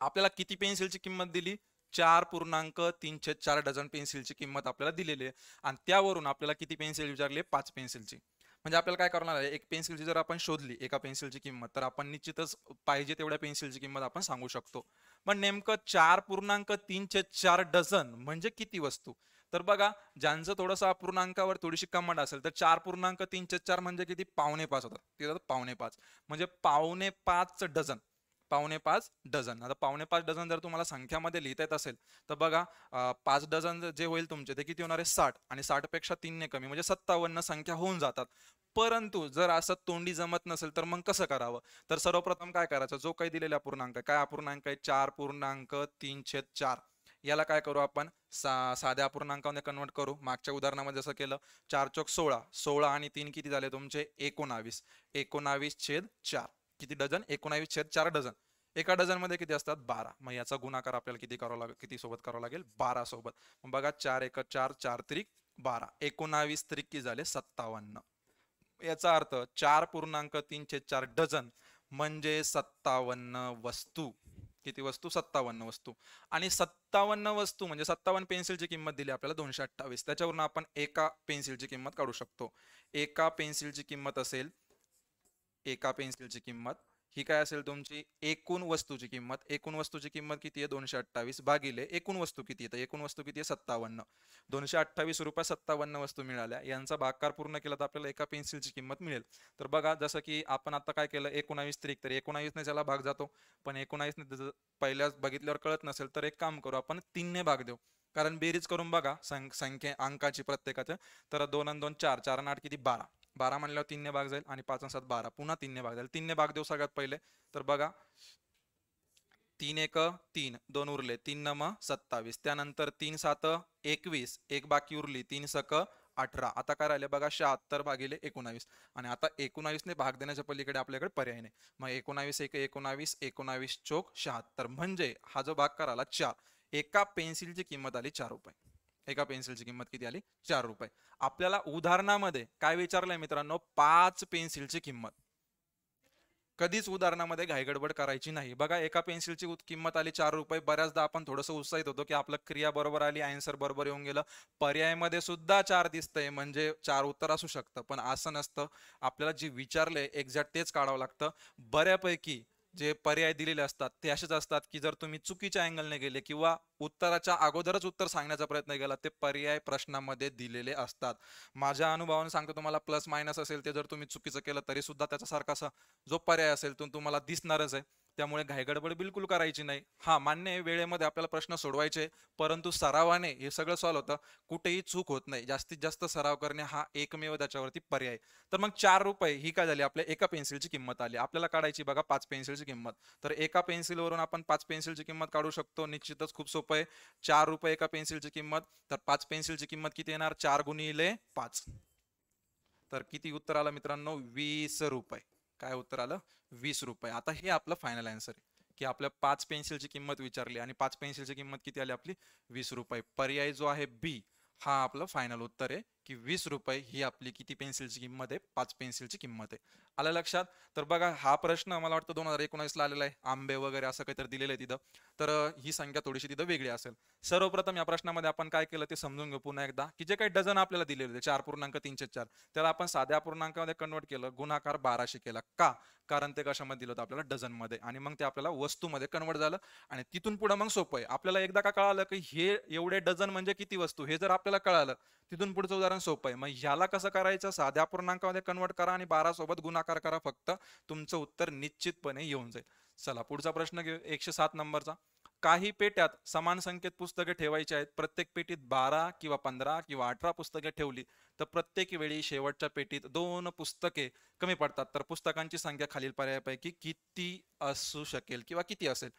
S1: आपल्याला किती पेन्सिलची किंमत दिली चार पूर्णांक तीनशे चार डझन पेन्सिलची किंमत आपल्याला दिलेली आहे आणि त्यावरून आपल्याला किती पेन्सिल विचारली पाच पेन्सिलची म्हणजे आपल्याला काय करणार आहे एक पेन्सिलची जर आपण शोधली एका पेन्सिलची किंमत तर आपण निश्चितच पाहिजे तेवढ्या पेन्सिलची किंमत आपण सांगू शकतो पण नेमकं चार पूर्णांक तीनशे चार डझन म्हणजे किती वस्तू तर बघा ज्यांचं थोडंसं अपूर्णांकावर थोडीशी कमांड असेल तर चार पूर्णांक तीनशे चार म्हणजे किती पावणे पाच होतात ते होतात पावणे पाच म्हणजे पावणे पाच डझन पावणे पाच डझन आता पावणे पाच डझन जर तुम्हाला संख्यामध्ये लिहिता येत असेल तर बघा पाच डझन जे होईल तुमचे ते किती होणार आहे साठ आणि साठपेक्षा तीनने कमी म्हणजे सत्तावन्न संख्या होऊन जातात परंतु जर असं तोंडी जमत नसेल तर मग कसं करावं तर सर्वप्रथम काय करायचं जो काही दिलेला पूर्णांक काय अपूर्णांक आहे चार पूर्णांक छेद चार याला काय करू आपण सा साध्या पूर्णांकामध्ये कन्वर्ट करू मागच्या उदाहरणामध्ये जसं केलं चार चौक सोळा सोळा आणि तीन किती झाले तुमचे एकोणावीस एकोणावीस छेद चार किती डझन एकोणावीस छेद चार डझन एका डझनमध्ये किती असतात बारा मग याचा गुणाकार आपल्याला किती करावा लागेल किती सोबत करावं लागेल बारा सोबत मग बघा चार एक चार चार त्रिक बारा एकोणावीस त्रिक किती झाले सत्तावन्न याचा अर्थ चार पूर्णांक तीनशे चार डझन म्हणजे सत्तावन्न वस्तू किती वस्तू सत्तावन्न वस्तू आणि सत्तावन्न वस्तू म्हणजे सत्तावन्न पेन्सिलची किंमत दिली आपल्याला दोनशे अठ्ठावीस त्याच्यावरून आपण एका पेन्सिलची किंमत काढू शकतो एका पेन्सिलची किंमत असेल एका पेन्सिलची किंमत ही काय असेल तुमची एकूण वस्तूची किंमत एकूण वस्तूची किंमत किती आहे दोनशे अठ्ठावीस भागिले एकूण वस्तू किती आहे तर एकूण वस्तू किती आहे सत्तावन्न दोनशे अठ्ठावीस रुपये सत्तावन्न वस्तू मिळाल्या यांचा भागकार पूर्ण केला तर आपल्याला एका पेन्सिलची किंमत मिळेल तर बघा जसं की आपण आता काय केलं एकोणावीस त्रिक तर एकोणावीसने ज्याला भाग जातो पण एकोणावीसने पहिल्या बघितल्यावर कळत नसेल तर एक काम करू आपण तीनने भाग देऊ कारण बेरीज करून बघा संख्या अंकाची प्रत्येकाच्या तर दोन आणि दोन चार चार आणि आठ किती बारा बारा म्हणल्यावर तीनने भाग जाईल आणि पाच सात बारा पुन्हा तीनने भाग जाईल तीनने भाग देऊ सगळ्यात पहिले तर बघा तीन एक तीन दोन उरले तीन नम सत्तावीस त्यानंतर तीन सात एकवीस एक बाकी उरली तीन सक अठरा आता काय राहिले बघा शहात्तर भागिले एकोणावीस आणि आता एकोणावीसने भाग देण्याच्या पलीकडे आपल्याकडे पर्याय नाही मग एकोणावीस एक एकोणावीस एकोणावीस चोक शहात्तर म्हणजे हा जो भाग कराला चार एका पेन्सिलची किंमत आली चार रुपये एका पेन्सिलची किंमत किती आली चार रुपये आपल्याला उदाहरणामध्ये काय विचारलंय मित्रांनो पाच पेन्सिलची किंमत कधीच उदाहरणामध्ये घाईगडबड करायची नाही बघा एका पेन्सिलची किंमत आली चार रुपये बऱ्याचदा आपण थोडस उत्साहित होतो की आपलं क्रिया बरोबर आली आन्सर बरोबर येऊन गेलं पर्यायमध्ये सुद्धा चार दिसतंय म्हणजे चार उत्तर असू शकतं पण असं नसतं आपल्याला जे विचारले एक्झॅक्ट तेच काढावं लागतं बऱ्यापैकी जे पर्याय दिलेले असतात ते असेच असतात की जर तुम्ही चुकीच्या अँगलने गेले किंवा उत्तराच्या अगोदरच उत्तर सांगण्याचा प्रयत्न केला ते पर्याय प्रश्नामध्ये दिलेले असतात माझ्या अनुभवाने सांगतो तुम्हाला प्लस मायनस असेल ते जर तुम्ही चुकीचं केलं तरी सुद्धा त्याच्यासारखा जो पर्याय असेल तो तुम्हाला दिसणारच आहे त्यामुळे घायगडबड बिलकुल करायची नाही हा मान्य आहे वेळेमध्ये आपल्याला प्रश्न सोडवायचे परंतु सरावाने हे सगळं सॉल्व होतं कुठेही चूक होत नाही जास्तीत जास्त सराव करणे हा एकमेव त्याच्यावरती पर्याय तर मग चार रुपये ही काय झाली आपल्या एका पेन्सिलची किंमत आली आपल्याला काढायची बघा पाच पेन्सिलची किंमत तर एका पेन्सिलवरून आपण पाच पेन्सिलची किंमत काढू शकतो निश्चितच खूप सोपं आहे चार रुपये एका पेन्सिलची किंमत तर पाच पेन्सिलची किंमत किती येणार चार गुणिले पाच तर किती उत्तर आलं मित्रांनो वीस रुपये काय उत्तर आलं वीस रुपये आता हे आपलं फायनल आन्सर आहे की आपल्या पाच पेन्सिलची किंमत विचारली आणि पाच पेन्सिलची किंमत किती आली आपली वीस रुपये पर्याय जो आहे बी हा आपला फायनल उत्तर आहे की वीस रुपये ही आपली किती पेन्सिलची किंमत आहे पाच पेन्सिलची किंमत आहे आलं लक्षात तर बघा हा प्रश्न मला वाटतं दोन हजार एकोणीसला आलेला आहे आंबे वगैरे असं काहीतरी दिलेलं आहे तिथं तर ही संख्या थोडीशी तिथं वेगळी असेल सर्वप्रथम या प्रश्नामध्ये आपण काय केलं ते समजून घेऊ पुन्हा एकदा की जे काही डझन आपल्याला दिलेले होते चार पूर्णांक तीनशे चार त्याला आपण साध्या पूर्णांकामध्ये कन्वर्ट केलं गुणाकार बाराशे केला का कारण ते कशामध्ये दिलं होतं आपल्याला डझनमध्ये आणि मग ते आपल्याला वस्तूमध्ये कन्वर्ट झालं आणि तिथून पुढे मग सोपं आहे आपल्याला एकदा का कळालं की हे एवढे डझन म्हणजे किती वस्तू हे जर आपल्याला कळालं तिथून पुढचं उदाहरण सोपं आहे मग ह्याला कसं करायचं साध्या पूर्णांकामध्ये कन्वर्ट करा आणि बारा सोबत गुणाकार करा फक्त तुमचं उत्तर निश्चितपणे येऊन जाईल चला पुढचा प्रश्न घेऊ एकशे सात नंबरचा काही पेट्यात समान संख्येत पुस्तके ठेवायची आहेत प्रत्येक पेटीत बारा किंवा पंधरा किंवा अठरा पुस्तके ठेवली तर प्रत्येक वेळी शेवटच्या पेटीत दोन पुस्तके कमी पडतात तर पुस्तकांची संख्या खालील पर्यायापैकी किती असू शकेल किंवा किती असेल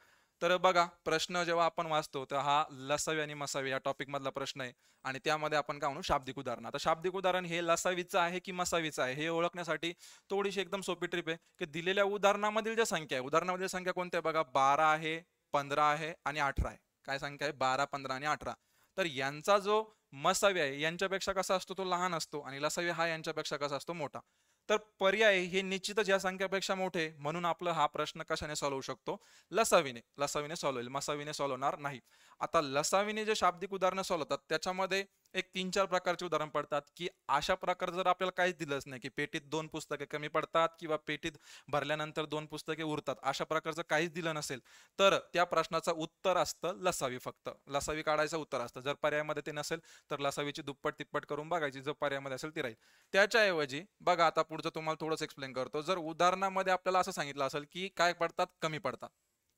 S1: तर बघा प्रश्न जेव्हा आपण वाचतो तर हा लसावी आणि मसावी या टॉपिक मधला प्रश्न आहे आणि त्यामध्ये आपण काय म्हणू शाब्दिक उदाहरण आता शाब्दिक उदाहरण हे लसावीचं आहे की मसावीचं आहे हे ओळखण्यासाठी थोडीशी एकदम सोपी ट्रिप आहे की दिलेल्या उदाहरणामधील ज्या संख्या आहे उदाहरणामधील संख्या कोणत्या बघा बारा आहे पंधरा आहे आणि अठरा आहे काय संख्या आहे बारा पंधरा आणि अठरा तर यांचा जो मसावी आहे यांच्यापेक्षा कसा असतो तो लहान असतो आणि लसावी हा यांच्यापेक्षा कसा असतो मोठा तर पर्याय हे निश्चितच या संख्येपेक्षा मोठे म्हणून आपला हा प्रश्न कशाने सोलवू शकतो लसावीने लसावीने सॉल्व होईल मसावीने सॉल्व होणार नाही आता लसावीने जे शाब्दिक उदाहरणं सोलवतात होतात त्याच्यामध्ये एक तीन चार प्रकारचे उदाहरण पडतात की अशा प्रकारचं जर आपल्याला काहीच दिलंच नाही की पेटीत दोन पुस्तके कमी पडतात किंवा पेटीत भरल्यानंतर दोन पुस्तके उरतात अशा प्रकारचं काहीच दिलं नसेल तर त्या प्रश्नाचं उत्तर असतं लसावी फक्त लसावी काढायचं उत्तर असतं जर पर्यायामध्ये ते नसेल तर लसावीची दुप्पट तिप्पट करून बघायची जर पर्यायामध्ये असेल ती राहील त्याच्याऐवजी बघा आता पुढचं तुम्हाला थोडंच एक्सप्लेन करतो जर उदाहरणामध्ये आपल्याला असं सांगितलं असेल की काय पडतात कमी पडतात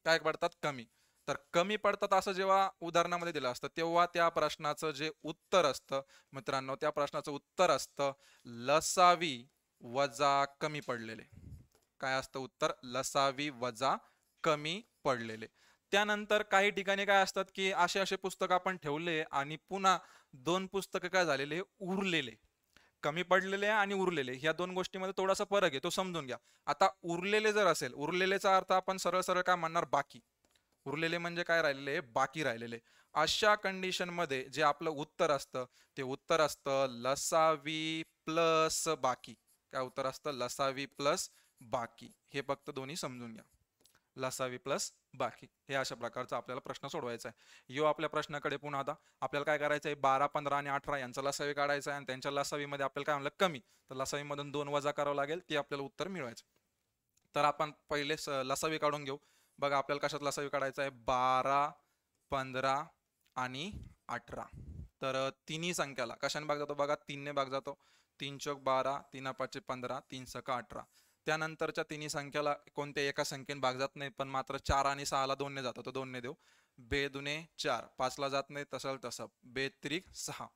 S1: काय पडतात कमी तर कमी पडतात असं जेव्हा उदाहरणामध्ये दिलं असतं तेव्हा त्या प्रश्नाचं जे उत्तर असतं मित्रांनो त्या प्रश्नाचं उत्तर असतं लसावी वजा कमी पडलेले काय असतं उत्तर लसावी वजा कमी पडलेले त्यानंतर काही ठिकाणी काय असतात की असे असे पुस्तक आपण ठेवले आणि पुन्हा दोन पुस्तकं काय झालेले उरलेले कमी पडलेले आणि उरलेले ह्या दोन गोष्टीमध्ये थोडासा फरक आहे तो समजून घ्या आता उरलेले जर असेल उरलेलेचा अर्थ आपण सरळ सरळ काय म्हणणार बाकी उरलेले म्हणजे काय राहिलेले बाकी राहिलेले अशा कंडिशन मध्ये जे आपलं उत्तर असतं ते उत्तर असतं लसावी प्लस बाकी काय उत्तर असतं लसावी प्लस बाकी हे फक्त दोन्ही समजून घ्या लसावी प्लस बाकी हे अशा प्रकारचा आपल्याला प्रश्न सोडवायचा आहे यो आपल्या प्रश्नाकडे पुन्हा आता आपल्याला काय करायचं आहे बारा पंधरा आणि अठरा यांचा लसावी काढायचा आहे आणि त्यांच्या लसावीमध्ये आपल्याला काय म्हणलं कमी तर लसावीमधून दोन वजा करावं लागेल ते आपल्याला उत्तर मिळवायचं तर आपण पहिले लसावी काढून घेऊ बघा आपल्याला कशातला काढायचा आहे बारा पंधरा आणि अठरा तर तिन्ही संख्याला कशाने भाग जातो बघा तीनने भाग जातो तीन चौक बारा तीन पाचशे पंधरा तीन सका अठरा त्यानंतरच्या तिन्ही संख्याला कोणत्या एका संख्येने भाग जात नाही पण मात्र चार आणि सहाला दोनने जातो तर दोनने देऊ बे दुने चार पाचला जात नाही तसाल तसं बेत्रिक सहा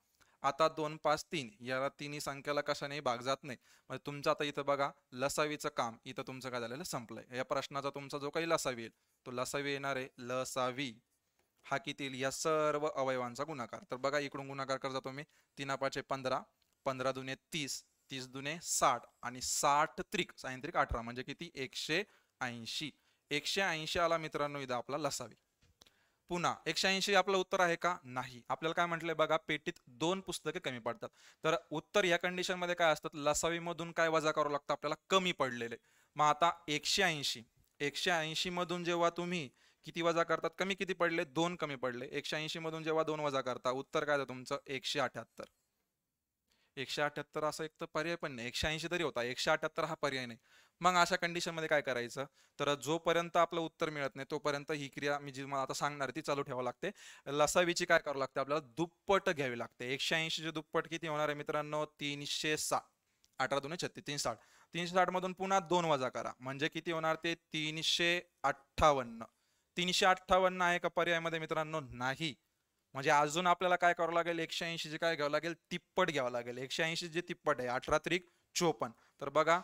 S1: आता दोन पाच तीन याला तिन्ही संख्याला कशाने भाग जात नाही म्हणजे तुमचं आता इथं बघा लसावीचं काम इथं तुमचं काय झालेलं संपलंय या प्रश्नाचा तुमचा जो काही लसावी येईल तो लसावी येणार आहे लसावी हा किती येईल या सर्व अवयवांचा गुणाकार तर बघा इकडून गुणाकार करता तुम्ही तीन पाचे पंधरा पंधरा दुने तीस तीस दुने साठ आणि साठ त्रिक सायंत्रिक अठरा म्हणजे किती एकशे ऐंशी एकशे ऐंशी आला मित्रांनो इथं आपला लसावी पुन्हा एकशे ऐंशी आपलं उत्तर आहे का नाही आपल्याला काय म्हटलंय बघा पेटीत दोन पुस्तके कमी पडतात तर उत्तर या मध्ये काय असतात लसावीमधून काय वजा करावं लागतं आपल्याला कमी पडलेले मग आता एकशे ऐंशी एकशे ऐंशी मधून जेव्हा तुम्ही किती वजा करतात कमी किती पडले दोन कमी पडले एकशे ऐंशी मधून जेव्हा दोन वजा करता उत्तर काय तुमचं एकशे अठ्याहत्तर एकशे अठ्याहत्तर असं एक तर पर्याय पण नाही एकशे ऐंशी तरी होता एकशे अठ्याहत्तर हा पर्याय नाही मग अशा कंडिशनमध्ये काय करायचं तर जोपर्यंत आपलं उत्तर मिळत नाही तोपर्यंत ही क्रिया मी जी मला आता सांगणार ती चालू ठेवावी लागते लसावीची काय करावं लागते आपल्याला दुप्पट घ्यावी लागते एकशे चे दुप्पट किती होणार आहे मित्रांनो तीनशे साठ अठरा दोन छत्तीस तीनशे साठ तीनशे साठ मधून पुन्हा दोन वजा करा म्हणजे किती होणार ते तीनशे अठ्ठावन्न तीनशे अठ्ठावन्न आहे का पर्याय मध्ये मित्रांनो नाही म्हणजे अजून आपल्याला काय करावं लागेल एकशे ऐंशी जे काय घ्यावं लागेल तिप्पट घ्यावं लागेल एकशे ऐंशी जे तिप्पट आहे अठरा त्रिक चोपन्न तर बघा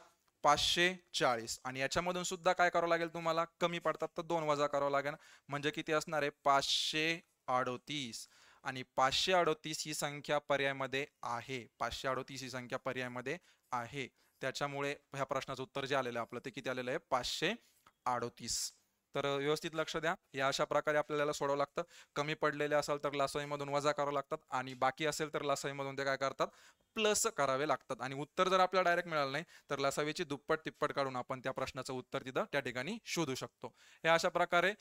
S1: पाचशे चाळीस आणि याच्यामधून सुद्धा काय करावं लागेल तुम्हाला कमी पडतात तर दोन वजा करावं लागेल म्हणजे किती असणार आहे पाचशे अडोतीस आणि पाचशे अडोतीस ही संख्या पर्यायमध्ये आहे पाचशे अडोतीस ही संख्या पर्यायमध्ये आहे त्याच्यामुळे ह्या प्रश्नाचं उत्तर जे आलेलं आहे आपलं ते किती आलेलं आहे पाचशे अडोतीस तर व्यवस्थित लक्ष द्या या अशा प्रकारे आपल्याला सोडवं लागतं कमी पडलेले असाल तर लासईमधून वजा करावं लागतात आणि बाकी असेल तर लासईमधून ते काय करतात प्लस करावे लागतात आणि उत्तर जर आपल्याला डायरेक्ट मिळालं नाही तर लसावीची दुप्पट तिप्पट काढून आपण त्या प्रश्नाचं उत्तर तिथं त्या ठिकाणी शोधू शकतो हे अशा प्रकारे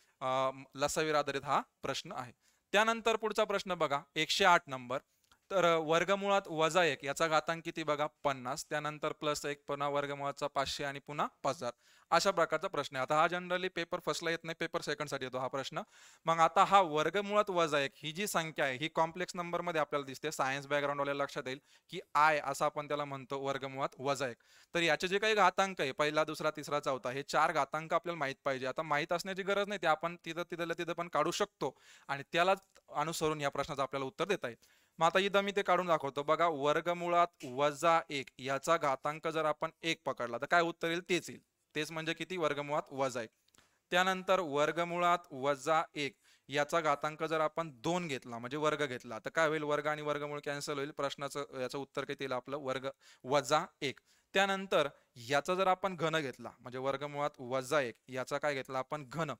S1: लसावीर आधारित हा प्रश्न आहे त्यानंतर पुढचा प्रश्न बघा एकशे आठ नंबर तर वर्गमुळात वजा एक याचा घातांक किती बघा पन्नास त्यानंतर प्लस एक पुन्हा वर्गमुळाचा पाचशे आणि पुन्हा पाच हजार अशा प्रकारचा प्रश्न आहे आता हा जनरली पेपर फर्स्टला येत नाही पेपर सेकंडसाठी येतो हा प्रश्न मग आता हा वर्गमुळात वजा एक ही जी संख्या आहे ही कॉम्प्लेक्स नंबर मध्ये आपल्याला दिसते सायन्स वाले लक्षात येईल की आय असं आपण त्याला म्हणतो वर्गमुळात वजा एक तर याचे जे काही घातांक आहे पहिला दुसरा तिसरा चौथा हे चार घातांक आपल्याला माहीत पाहिजे आता माहीत असण्याची गरज नाही ते आपण तिथं तिथं तिथं पण काढू शकतो आणि त्यालाच अनुसरून या प्रश्नाचं आपल्याला उत्तर देता येईल मग आता एकदा मी ते काढून दाखवतो बघा वर्गमुळात वजा एक याचा घातांक जर आपण एक पकडला तर काय उत्तर येईल तेच येईल तेच म्हणजे किती वर्गमुळात वजा एक त्यानंतर वर्गमुळात वजा एक याचा घातांक जर आपण दोन घेतला म्हणजे वर्ग घेतला तर काय होईल वर्ग आणि वर्गमूळ कॅन्सल होईल प्रश्नाचं याचं उत्तर किती येईल आपलं वर्ग वजा एक त्यानंतर याचा जर आपण घन घेतला म्हणजे वर्गमुळात वजा एक याचा काय घेतला आपण घन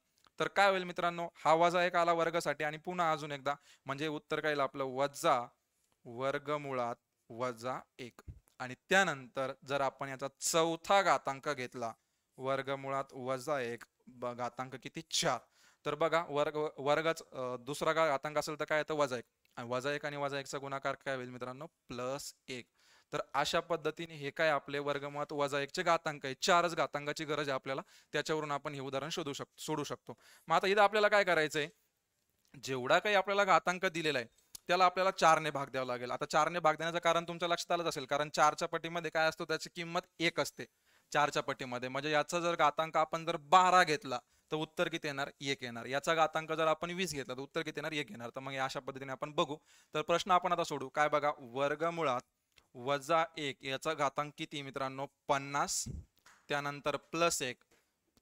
S1: तर काय होईल मित्रांनो हा वजा एक आला वर्गासाठी आणि पुन्हा अजून एकदा म्हणजे उत्तर काय येईल आपलं वजा मुळात वजा एक आणि त्यानंतर जर आपण याचा चौथा घातांक घेतला मुळात वजा एक घातांक किती चार तर बघा वर्ग वर्गच दुसरा घातांक असेल तर काय येतं वजा एक वजा एक आणि वजा एकचा गुणाकार काय होईल मित्रांनो प्लस एक तर अशा पद्धतीने हे काय आपले वर्गमत वजा एकचे घातांक आहे चारच घातांकाची गरज आहे आपल्याला त्याच्यावरून आपण हे उदाहरण शोधू शकतो सोडू शकतो मग आता इथं आपल्याला काय करायचंय जेवढा काही आपल्याला घातांक दिलेला आहे त्याला आपल्याला चारने भाग द्यावा लागेल आता चारने भाग देण्याचं कारण तुमच्या लक्षात आलंच असेल कारण चारच्या पटीमध्ये काय असतो त्याची किंमत एक असते चारच्या पटीमध्ये म्हणजे याचा जर घातांक आपण जर बारा घेतला तर उत्तर किती येणार एक येणार याचा घातांक जर आपण वीस घेतला तर उत्तर किती येणार एक येणार तर मग अशा पद्धतीने आपण बघू तर प्रश्न आपण आता सोडू काय बघा वर्गमुळात वजा एक याचा घातांक किती मित्रांनो पन्नास त्यानंतर प्लस एक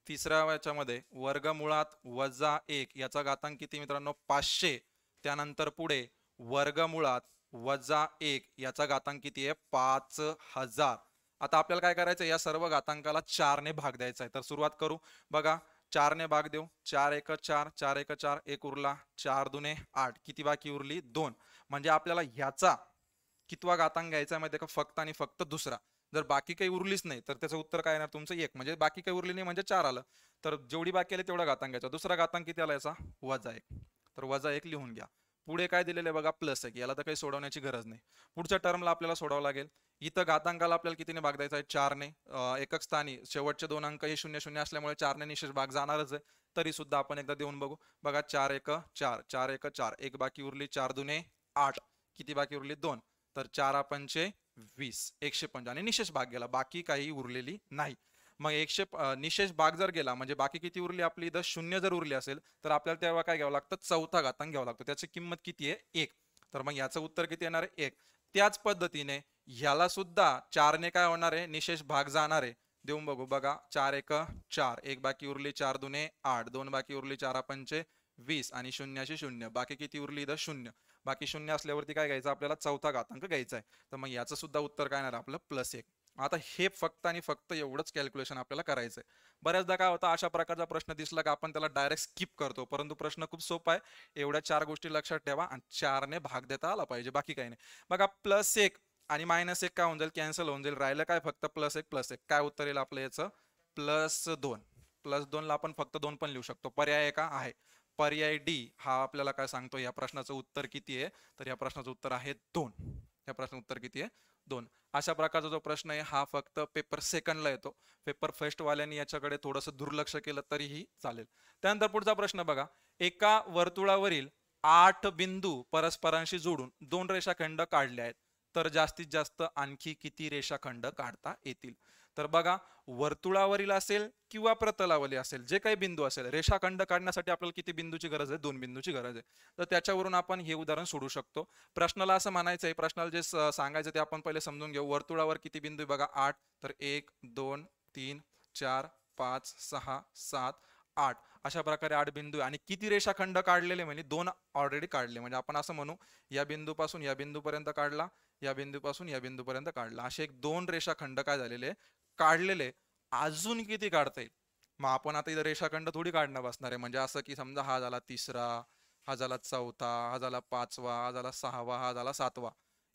S1: तिसऱ्या याच्यामध्ये वर्गमुळात वजा एक याचा घातांक किती मित्रांनो पाचशे त्यानंतर पुढे वर्गमुळात वजा एक याचा घातांक किती आहे पाच हजार आता आपल्याला काय करायचं या सर्व घातांकाला चारने भाग द्यायचा आहे तर सुरुवात करू बघा चारने भाग देऊ चार एक चार चार एक चार एक उरला चार दुने आठ किती बाकी उरली दोन म्हणजे आपल्याला ह्याचा कितवा घातांक घ्यायचा माहिती का फक्त आणि फक्त दुसरा जर बाकी काही उरलीच नाही तर त्याचं उत्तर काय येणार तुमचं एक म्हणजे बाकी काही उरली नाही म्हणजे चार आलं तर जेवढी बाकी आली तेवढा घातांक घ्यायचा दुसरा घातांक किती आला याचा वजा एक तर वजा एक लिहून घ्या पुढे काय दिलेलं आहे बघा प्लस एक याला तर काही सोडवण्याची गरज नाही पुढच्या टर्मला आपल्याला सोडावं लागेल इथं घातांकाला आपल्याला कितीने भाग द्यायचा आहे चारने एकक स्थानी शेवटचे दोन अंक हे शून्य शून्य असल्यामुळे चारने निशेष भाग जाणारच आहे तरी सुद्धा आपण एकदा देऊन बघू बघा चार एक चार चार एक चार एक बाकी उरली चार दुने आठ किती बाकी उरली दोन तर चारा पंचे वीस एकशे पंच आणि निशेष भाग गेला बाकी काही उरलेली नाही मग एकशे निशेष भाग जर गेला म्हणजे बाकी किती उरली आपली इथं शून्य जर उरली असेल तर आपल्याला तेव्हा काय घ्यावं लागतं चौथा घातांक घ्यावं लागतो त्याची किंमत किती आहे एक तर मग याचं उत्तर किती येणार आहे एक त्याच पद्धतीने ह्याला सुद्धा चारने काय होणार आहे निशेष भाग जाणार आहे देऊन बघू बघा चार एक चार एक बाकी उरली चार दुने आठ दोन बाकी उरली चारा पंचे वीस आणि शून्याशी शून्य बाकी किती उरली इथं शून्य बाकी शून्य असल्यावरती काय घ्यायचं आपल्याला चौथा घातांक घ्यायचा आहे तर मग याचं सुद्धा उत्तर काय येणार आपलं प्लस एक आता हे फक्त आणि फक्त एवढंच कॅल्क्युलेशन आपल्याला करायचं आहे बऱ्याचदा काय होतं अशा प्रकारचा प्रश्न दिसला का आपण त्याला डायरेक्ट स्किप करतो परंतु प्रश्न खूप सोपा आहे एवढ्या चार गोष्टी लक्षात ठेवा आणि चारने भाग देता आला पाहिजे बाकी काही नाही बघा प्लस एक आणि मायनस एक काय होऊन जाईल कॅन्सल होऊन जाईल राहिलं काय फक्त प्लस एक प्लस एक काय उत्तर येईल आपलं याचं प्लस दोन प्लस दोनला आपण फक्त दोन पण लिहू शकतो पर्याय का आहे पर्याय डी हा आपल्याला काय सांगतो या प्रश्नाचं उत्तर किती आहे तर या प्रश्नाचं उत्तर आहे दोन या प्रश्न उत्तर किती आहे दोन अशा प्रकारचा जो प्रश्न आहे हा फक्त पेपर सेकंडला येतो पेपर फर्स्टवाल्यांनी याच्याकडे थोडस दुर्लक्ष केलं तरीही चालेल त्यानंतर पुढचा प्रश्न बघा एका वर्तुळावरील आठ बिंदू परस्परांशी जोडून दोन रेषाखंड काढले आहेत तर जास्तीत जास्त आणखी किती रेषाखंड काढता येतील तर बघा वर्तुळावरील असेल किंवा प्रतलावरील असेल जे काही बिंदू असेल रेषाखंड काढण्यासाठी आपल्याला किती बिंदूची गरज आहे दोन बिंदूची गरज आहे तर त्याच्यावरून आपण हे उदाहरण सोडू शकतो प्रश्नाला असं म्हणायचं आहे प्रश्नाला जे सांगायचं ते आपण पहिले समजून घेऊ वर्तुळावर किती बिंदू बघा आठ तर एक दोन तीन चार पाच सहा सात आठ अशा प्रकारे आठ बिंदू आहे आणि किती रेषाखंड काढलेले म्हणजे दोन ऑलरेडी काढले म्हणजे आपण असं म्हणू या बिंदूपासून या बिंदूपर्यंत काढला या बिंदूपासून या बिंदूपर्यंत काढला असे एक दोन रेषाखंड काय झालेले काढलेले अजून किती काढता येईल मग आपण आता इथं रेषाखंड थोडी काढणं बसणार आहे म्हणजे असं की समजा हा झाला तिसरा हा झाला चौथा हा झाला पाचवा हा झाला सहावा हा झाला सातवा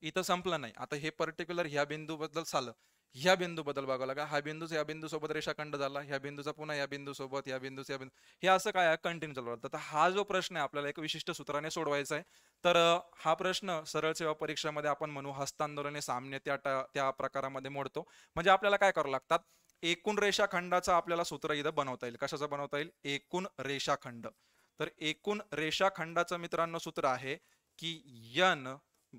S1: इथं संपलं नाही आता हे पर्टिक्युलर ह्या बिंदू बद्दल झालं ह्या बिंदू बद्दल बघावं लागा हा बिंदूच या बिंदू सोबत रेषाखंड झाला ह्या बिंदूचा पुन्हा या बिंदू सोबत या बिंदूच या बिंदू हे असं काय कंटिन्यू चालू राहतं तर हा जो प्रश्न आहे आपल्याला एक विशिष्ट सूत्राने सोडवायचा आहे तर हा प्रश्न सरळ सेवा परीक्षेमध्ये आपण म्हणू हस्तांदोलने सामने त्या त्या प्रकारामध्ये मोडतो म्हणजे आपल्याला काय करावं लागतात एकूण रेषाखंडाचं आपल्याला सूत्र इथं बनवता येईल कशाचं बनवता येईल एकूण रेषाखंड तर एकूण रेषाखंडाचं मित्रांनो सूत्र आहे की यन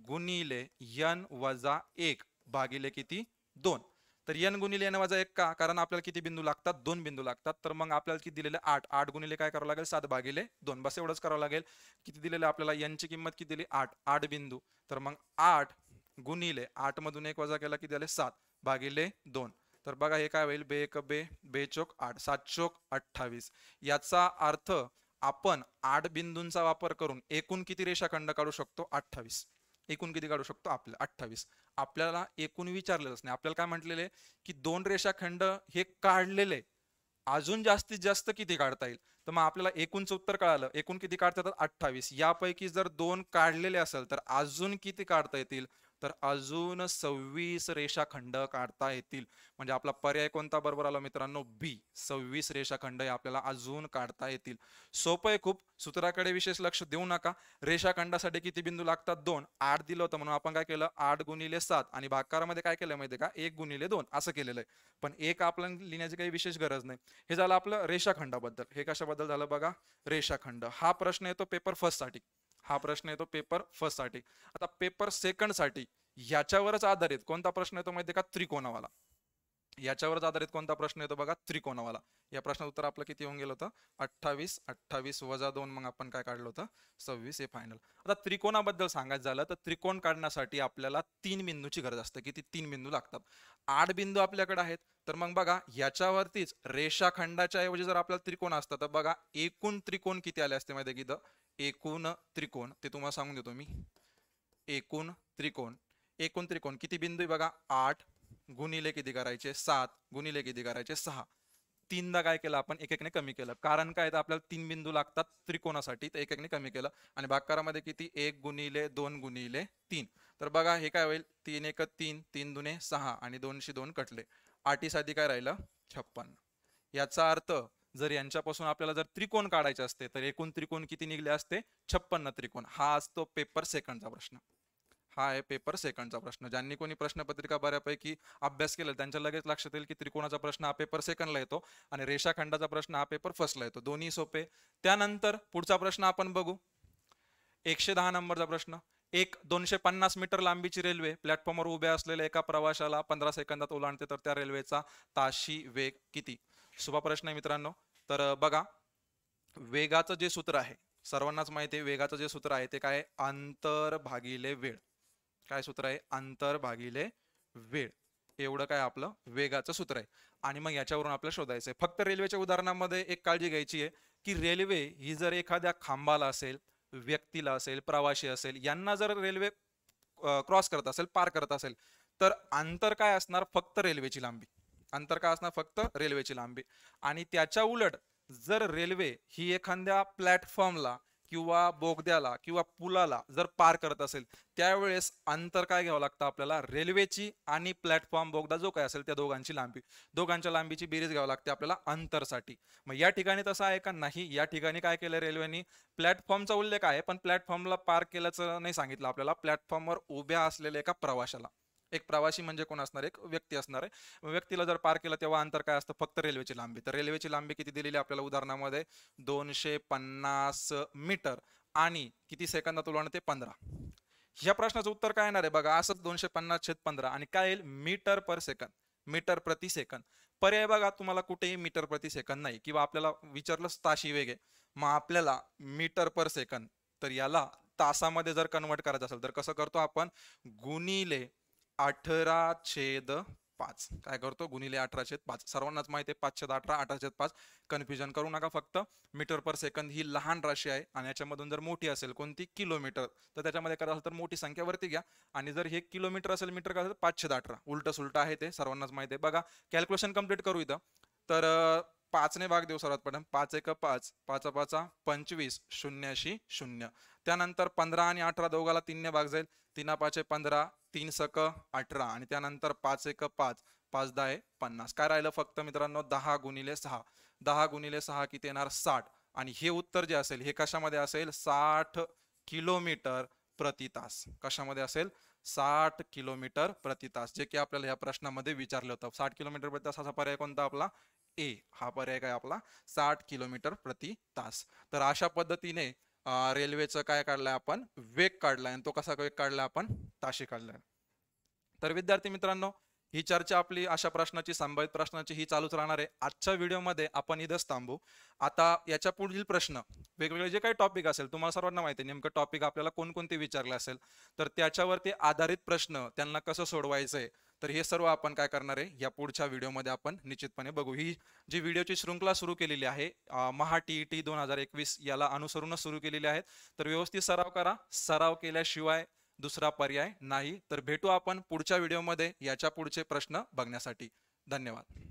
S1: गुणिले यन वजा एक भागिले किती दोन तर यन गुणिले एन वजा एक का कारण आपल्याला किती बिंदू लागतात दोन बिंदू लागतात तर मग आपल्याला किती दिलेले आठ आठ गुणिले काय करावं लागेल सात भागिले दोन बस एवढंच करावं लागेल किती दिलेले आपल्याला यांची किंमत किती दिली आठ आठ बिंदू तर मग आठ गुणिले आठ मधून एक वजा केला किती आले सात भागिले दोन तर बघा हे काय होईल बे एक बे बे चोक आठ सात चोक अठ्ठावीस याचा अर्थ आपण आठ बिंदूंचा वापर करून एकूण किती रेषाखंड काढू शकतो अठ्ठावीस एकूण किती काढू शकतो आपल्या अठ्ठावीस आपल्याला एकूण विचारलेलंच नाही आपल्याला काय म्हटलेले की दोन रेषाखंड हे काढलेले अजून जास्तीत जास्त किती काढता येईल तर मग आपल्याला एकूणचं उत्तर कळालं एकूण किती काढता येतात अठ्ठावीस यापैकी जर दोन काढलेले असेल तर अजून किती काढता येतील तर अजून सव्वीस रेषाखंड काढता येतील म्हणजे आपला पर्याय कोणता बरोबर आला मित्रांनो बी सव्वीस रेषाखंड हे आपल्याला अजून काढता येतील सोपं आहे खूप सूत्राकडे विशेष लक्ष देऊ नका रेषाखंडासाठी किती बिंदू लागतात दोन आठ दिलं होतं म्हणून आपण काय केलं आठ गुणिले सात आणि भागकारामध्ये काय केलं माहिती का एक गुणिले दोन असं केलेलं आहे पण एक आपण लिहिण्याची काही विशेष गरज नाही हे झालं आपलं रेषाखंडाबद्दल हे कशाबद्दल झालं बघा रेषाखंड हा प्रश्न येतो पेपर फर्स्ट साठी हा प्रश्न येतो पेपर फर्स्ट साठी आता पेपर सेकंड साठी याच्यावरच आधारित कोणता प्रश्न येतो माहितीये का त्रिकोणावाला याच्यावरच आधारित कोणता प्रश्न येतो बघा त्रिकोणावाला या प्रश्नाचं उत्तर आपलं किती होऊन गेलं होतं अठ्ठावीस अठ्ठावीस वजा दोन मग आपण काय काढलं होतं सव्वीस हे फायनल आता त्रिकोणाबद्दल सांगायचं झालं तर त्रिकोण काढण्यासाठी आपल्याला तीन बिंदूची गरज असते किती तीन बिंदू लागतात आठ बिंदू आपल्याकडे आहेत तर मग बघा याच्यावरतीच रेषाखंडाच्या ऐवजी जर आपल्याला त्रिकोण असतात तर बघा एकूण त्रिकोण किती आले असते माहिती की एकूण त्रिकोण ते तुम्हाला सांगून देतो मी एकूण त्रिकोण एकूण त्रिकोण किती बिंदू बघा आठ गुणिले किती करायचे सात गुणिले किती करायचे सहा तीनदा काय केलं आपण एक एकने कमी केलं कारण काय तर आपल्याला तीन बिंदू लागतात त्रिकोणासाठी तर एक एकने कमी केलं आणि भागकारामध्ये किती एक गुणिले दोन गुणिले तीन तर बघा हे काय होईल तीन एक तीन तीन दुने सहा आणि दोनशे दोन कटले आठी साधी काय राहिलं छप्पन याचा अर्थ जर यांच्यापासून आपल्याला जर त्रिकोण काढायचे असते तर एकूण त्रिकोण किती निघले असते छप्पन्न त्रिकोण हा असतो पेपर सेकंडचा प्रश्न हा आहे पेपर सेकंडचा प्रश्न ज्यांनी कोणी प्रश्नपत्रिका बऱ्यापैकी अभ्यास केला त्यांच्या लगेच लक्षात येईल की त्रिकोणाचा प्रश्न हा पेपर सेकंडला येतो आणि रेषाखंडाचा प्रश्न हा पेपर फर्स्टला येतो दोन्ही सोपे त्यानंतर पुढचा प्रश्न आपण बघू एकशे दहा नंबरचा प्रश्न एक दोनशे पन्नास मीटर लांबीची रेल्वे प्लॅटफॉर्मवर उभ्या असलेल्या एका प्रवाशाला पंधरा सेकंदात ओलांडते तर त्या रेल्वेचा ताशी वेग किती सोपा प्रश्न आहे मित्रांनो तर बघा वेगाचं जे सूत्र आहे सर्वांनाच माहिती आहे वेगाचं जे सूत्र आहे ते काय अंतर भागिले वेळ काय सूत्र आहे अंतर भागिले वेळ एवढं काय आपलं वेगाचं सूत्र आहे आणि मग याच्यावरून आपल्याला शोधायचं आहे फक्त रेल्वेच्या उदाहरणामध्ये एक काळजी घ्यायची आहे की रेल्वे ही जर एखाद्या खांबाला असेल व्यक्तीला असेल प्रवाशी असेल यांना जर रेल्वे क्रॉस करत असेल पार करत असेल तर अंतर काय असणार फक्त रेल्वेची लांबी अंतर काय असणार फक्त रेल्वेची लांबी आणि त्याच्या उलट जर रेल्वे ही एखाद्या प्लॅटफॉर्मला किंवा बोगद्याला किंवा पुलाला जर पार करत असेल त्यावेळेस अंतर काय घ्यावं लागतं आपल्याला रेल्वेची आणि प्लॅटफॉर्म बोगदा जो काय असेल त्या दोघांची लांबी दोघांच्या लांबीची बेरीज घ्यावी लागते आपल्याला अंतरसाठी मग या ठिकाणी तसं आहे का नाही या ठिकाणी काय केलं रेल्वेनी प्लॅटफॉर्मचा उल्लेख आहे पण प्लॅटफॉर्मला पार केल्याचं नाही सांगितलं आपल्याला प्लॅटफॉर्मवर उभ्या असलेल्या एका प्रवाशाला एक प्रवासी म्हणजे कोण असणार एक व्यक्ती असणार आहे व्यक्तीला जर पार केलं तेव्हा अंतर काय असतं फक्त रेल्वेची लांबी तर रेल्वेची लांबी किती दिलेली आपल्याला उदाहरणामध्ये दोनशे पन्नास मीटर आणि किती सेकंदात तुलना ते पंधरा ह्या प्रश्नाचं उत्तर काय येणार आहे बघा असंच दोनशे पन्नास छेद पंधरा आणि काय येईल मीटर पर सेकंद मीटर प्रति सेकंद पर्याय बघा तुम्हाला कुठेही मीटर प्रति सेकंद नाही किंवा आपल्याला विचारलंच ताशी वेग आहे मग आपल्याला मीटर पर सेकंद तर याला तासामध्ये जर कन्वर्ट करायचं असेल तर कसं करतो आपण गुणिले अठरा छेद पाच काय करतो गुणिले छेद पाच सर्वांनाच माहिती आहे पाचशे अठरा अठराशे पाच कन्फ्युजन करू नका फक्त मीटर पर सेकंद ही लहान राशी आहे आणि याच्यामधून जर मोठी असेल कोणती किलोमीटर तर त्याच्यामध्ये करायचं असेल तर मोठी संख्या वरती घ्या आणि जर हे किलोमीटर असेल मीटर का असेल पाचशे अठरा उलट सुलट आहे ते सर्वांनाच माहिती आहे बघा कॅल्क्युलेशन कम्प्लीट करू इथं तर पाचने भाग देऊ सर्वात पडम पाच एक पाच पाच पाच पंचवीस शून्याशी शून्य त्यानंतर पंधरा आणि अठरा दोघाला तीनने भाग जाईल तीन पाचे पंधरा तीन सक अठरा आणि त्यानंतर पाच एक पाच पाच दहा पन्नास काय राहिलं फक्त मित्रांनो दहा गुणिले सहा दहा गुणिले सहा किती येणार साठ आणि हे उत्तर जे असेल हे कशामध्ये असेल साठ किलोमीटर प्रति तास कशामध्ये असेल साठ किलोमीटर प्रति तास जे की आपल्याला या प्रश्नामध्ये विचारलं होतं साठ किलोमीटर प्रति तास पर्याय कोणता आपला ए हा पर्याय काय आपला साठ किलोमीटर प्रति तास तर अशा पद्धतीने रेल्वेचं काय काढलंय आपण वेग काढलाय आणि तो कसा वेग काढला आपण ताशी काढल्या तर विद्यार्थी मित्रांनो ही चर्चा आपली अशा प्रश्नाची संभावित प्रश्नाची ही चालूच राहणार आहे आजच्या व्हिडिओमध्ये आपण इथंच थांबू आता याच्या पुढील प्रश्न वेगवेगळे जे काही टॉपिक असेल तुम्हाला सर्वांना माहिती आहे नेमकं टॉपिक आपल्याला कोणकोणते विचारले असेल तर त्याच्यावरती आधारित प्रश्न त्यांना कसं सोडवायचंय तर हे सर्व आपण काय करणार आहे या पुढच्या व्हिडिओमध्ये आपण निश्चितपणे बघू ही जी व्हिडिओची श्रृंखला सुरू केलेली आहे महा टी टी दोन हजार एकवीस याला अनुसरूनच सुरू केलेली आहेत तर व्यवस्थित सराव करा सराव केल्याशिवाय दुसरा पर्याय नाही तर भेटू आपण पुढच्या व्हिडिओमध्ये याच्या पुढचे प्रश्न बघण्यासाठी धन्यवाद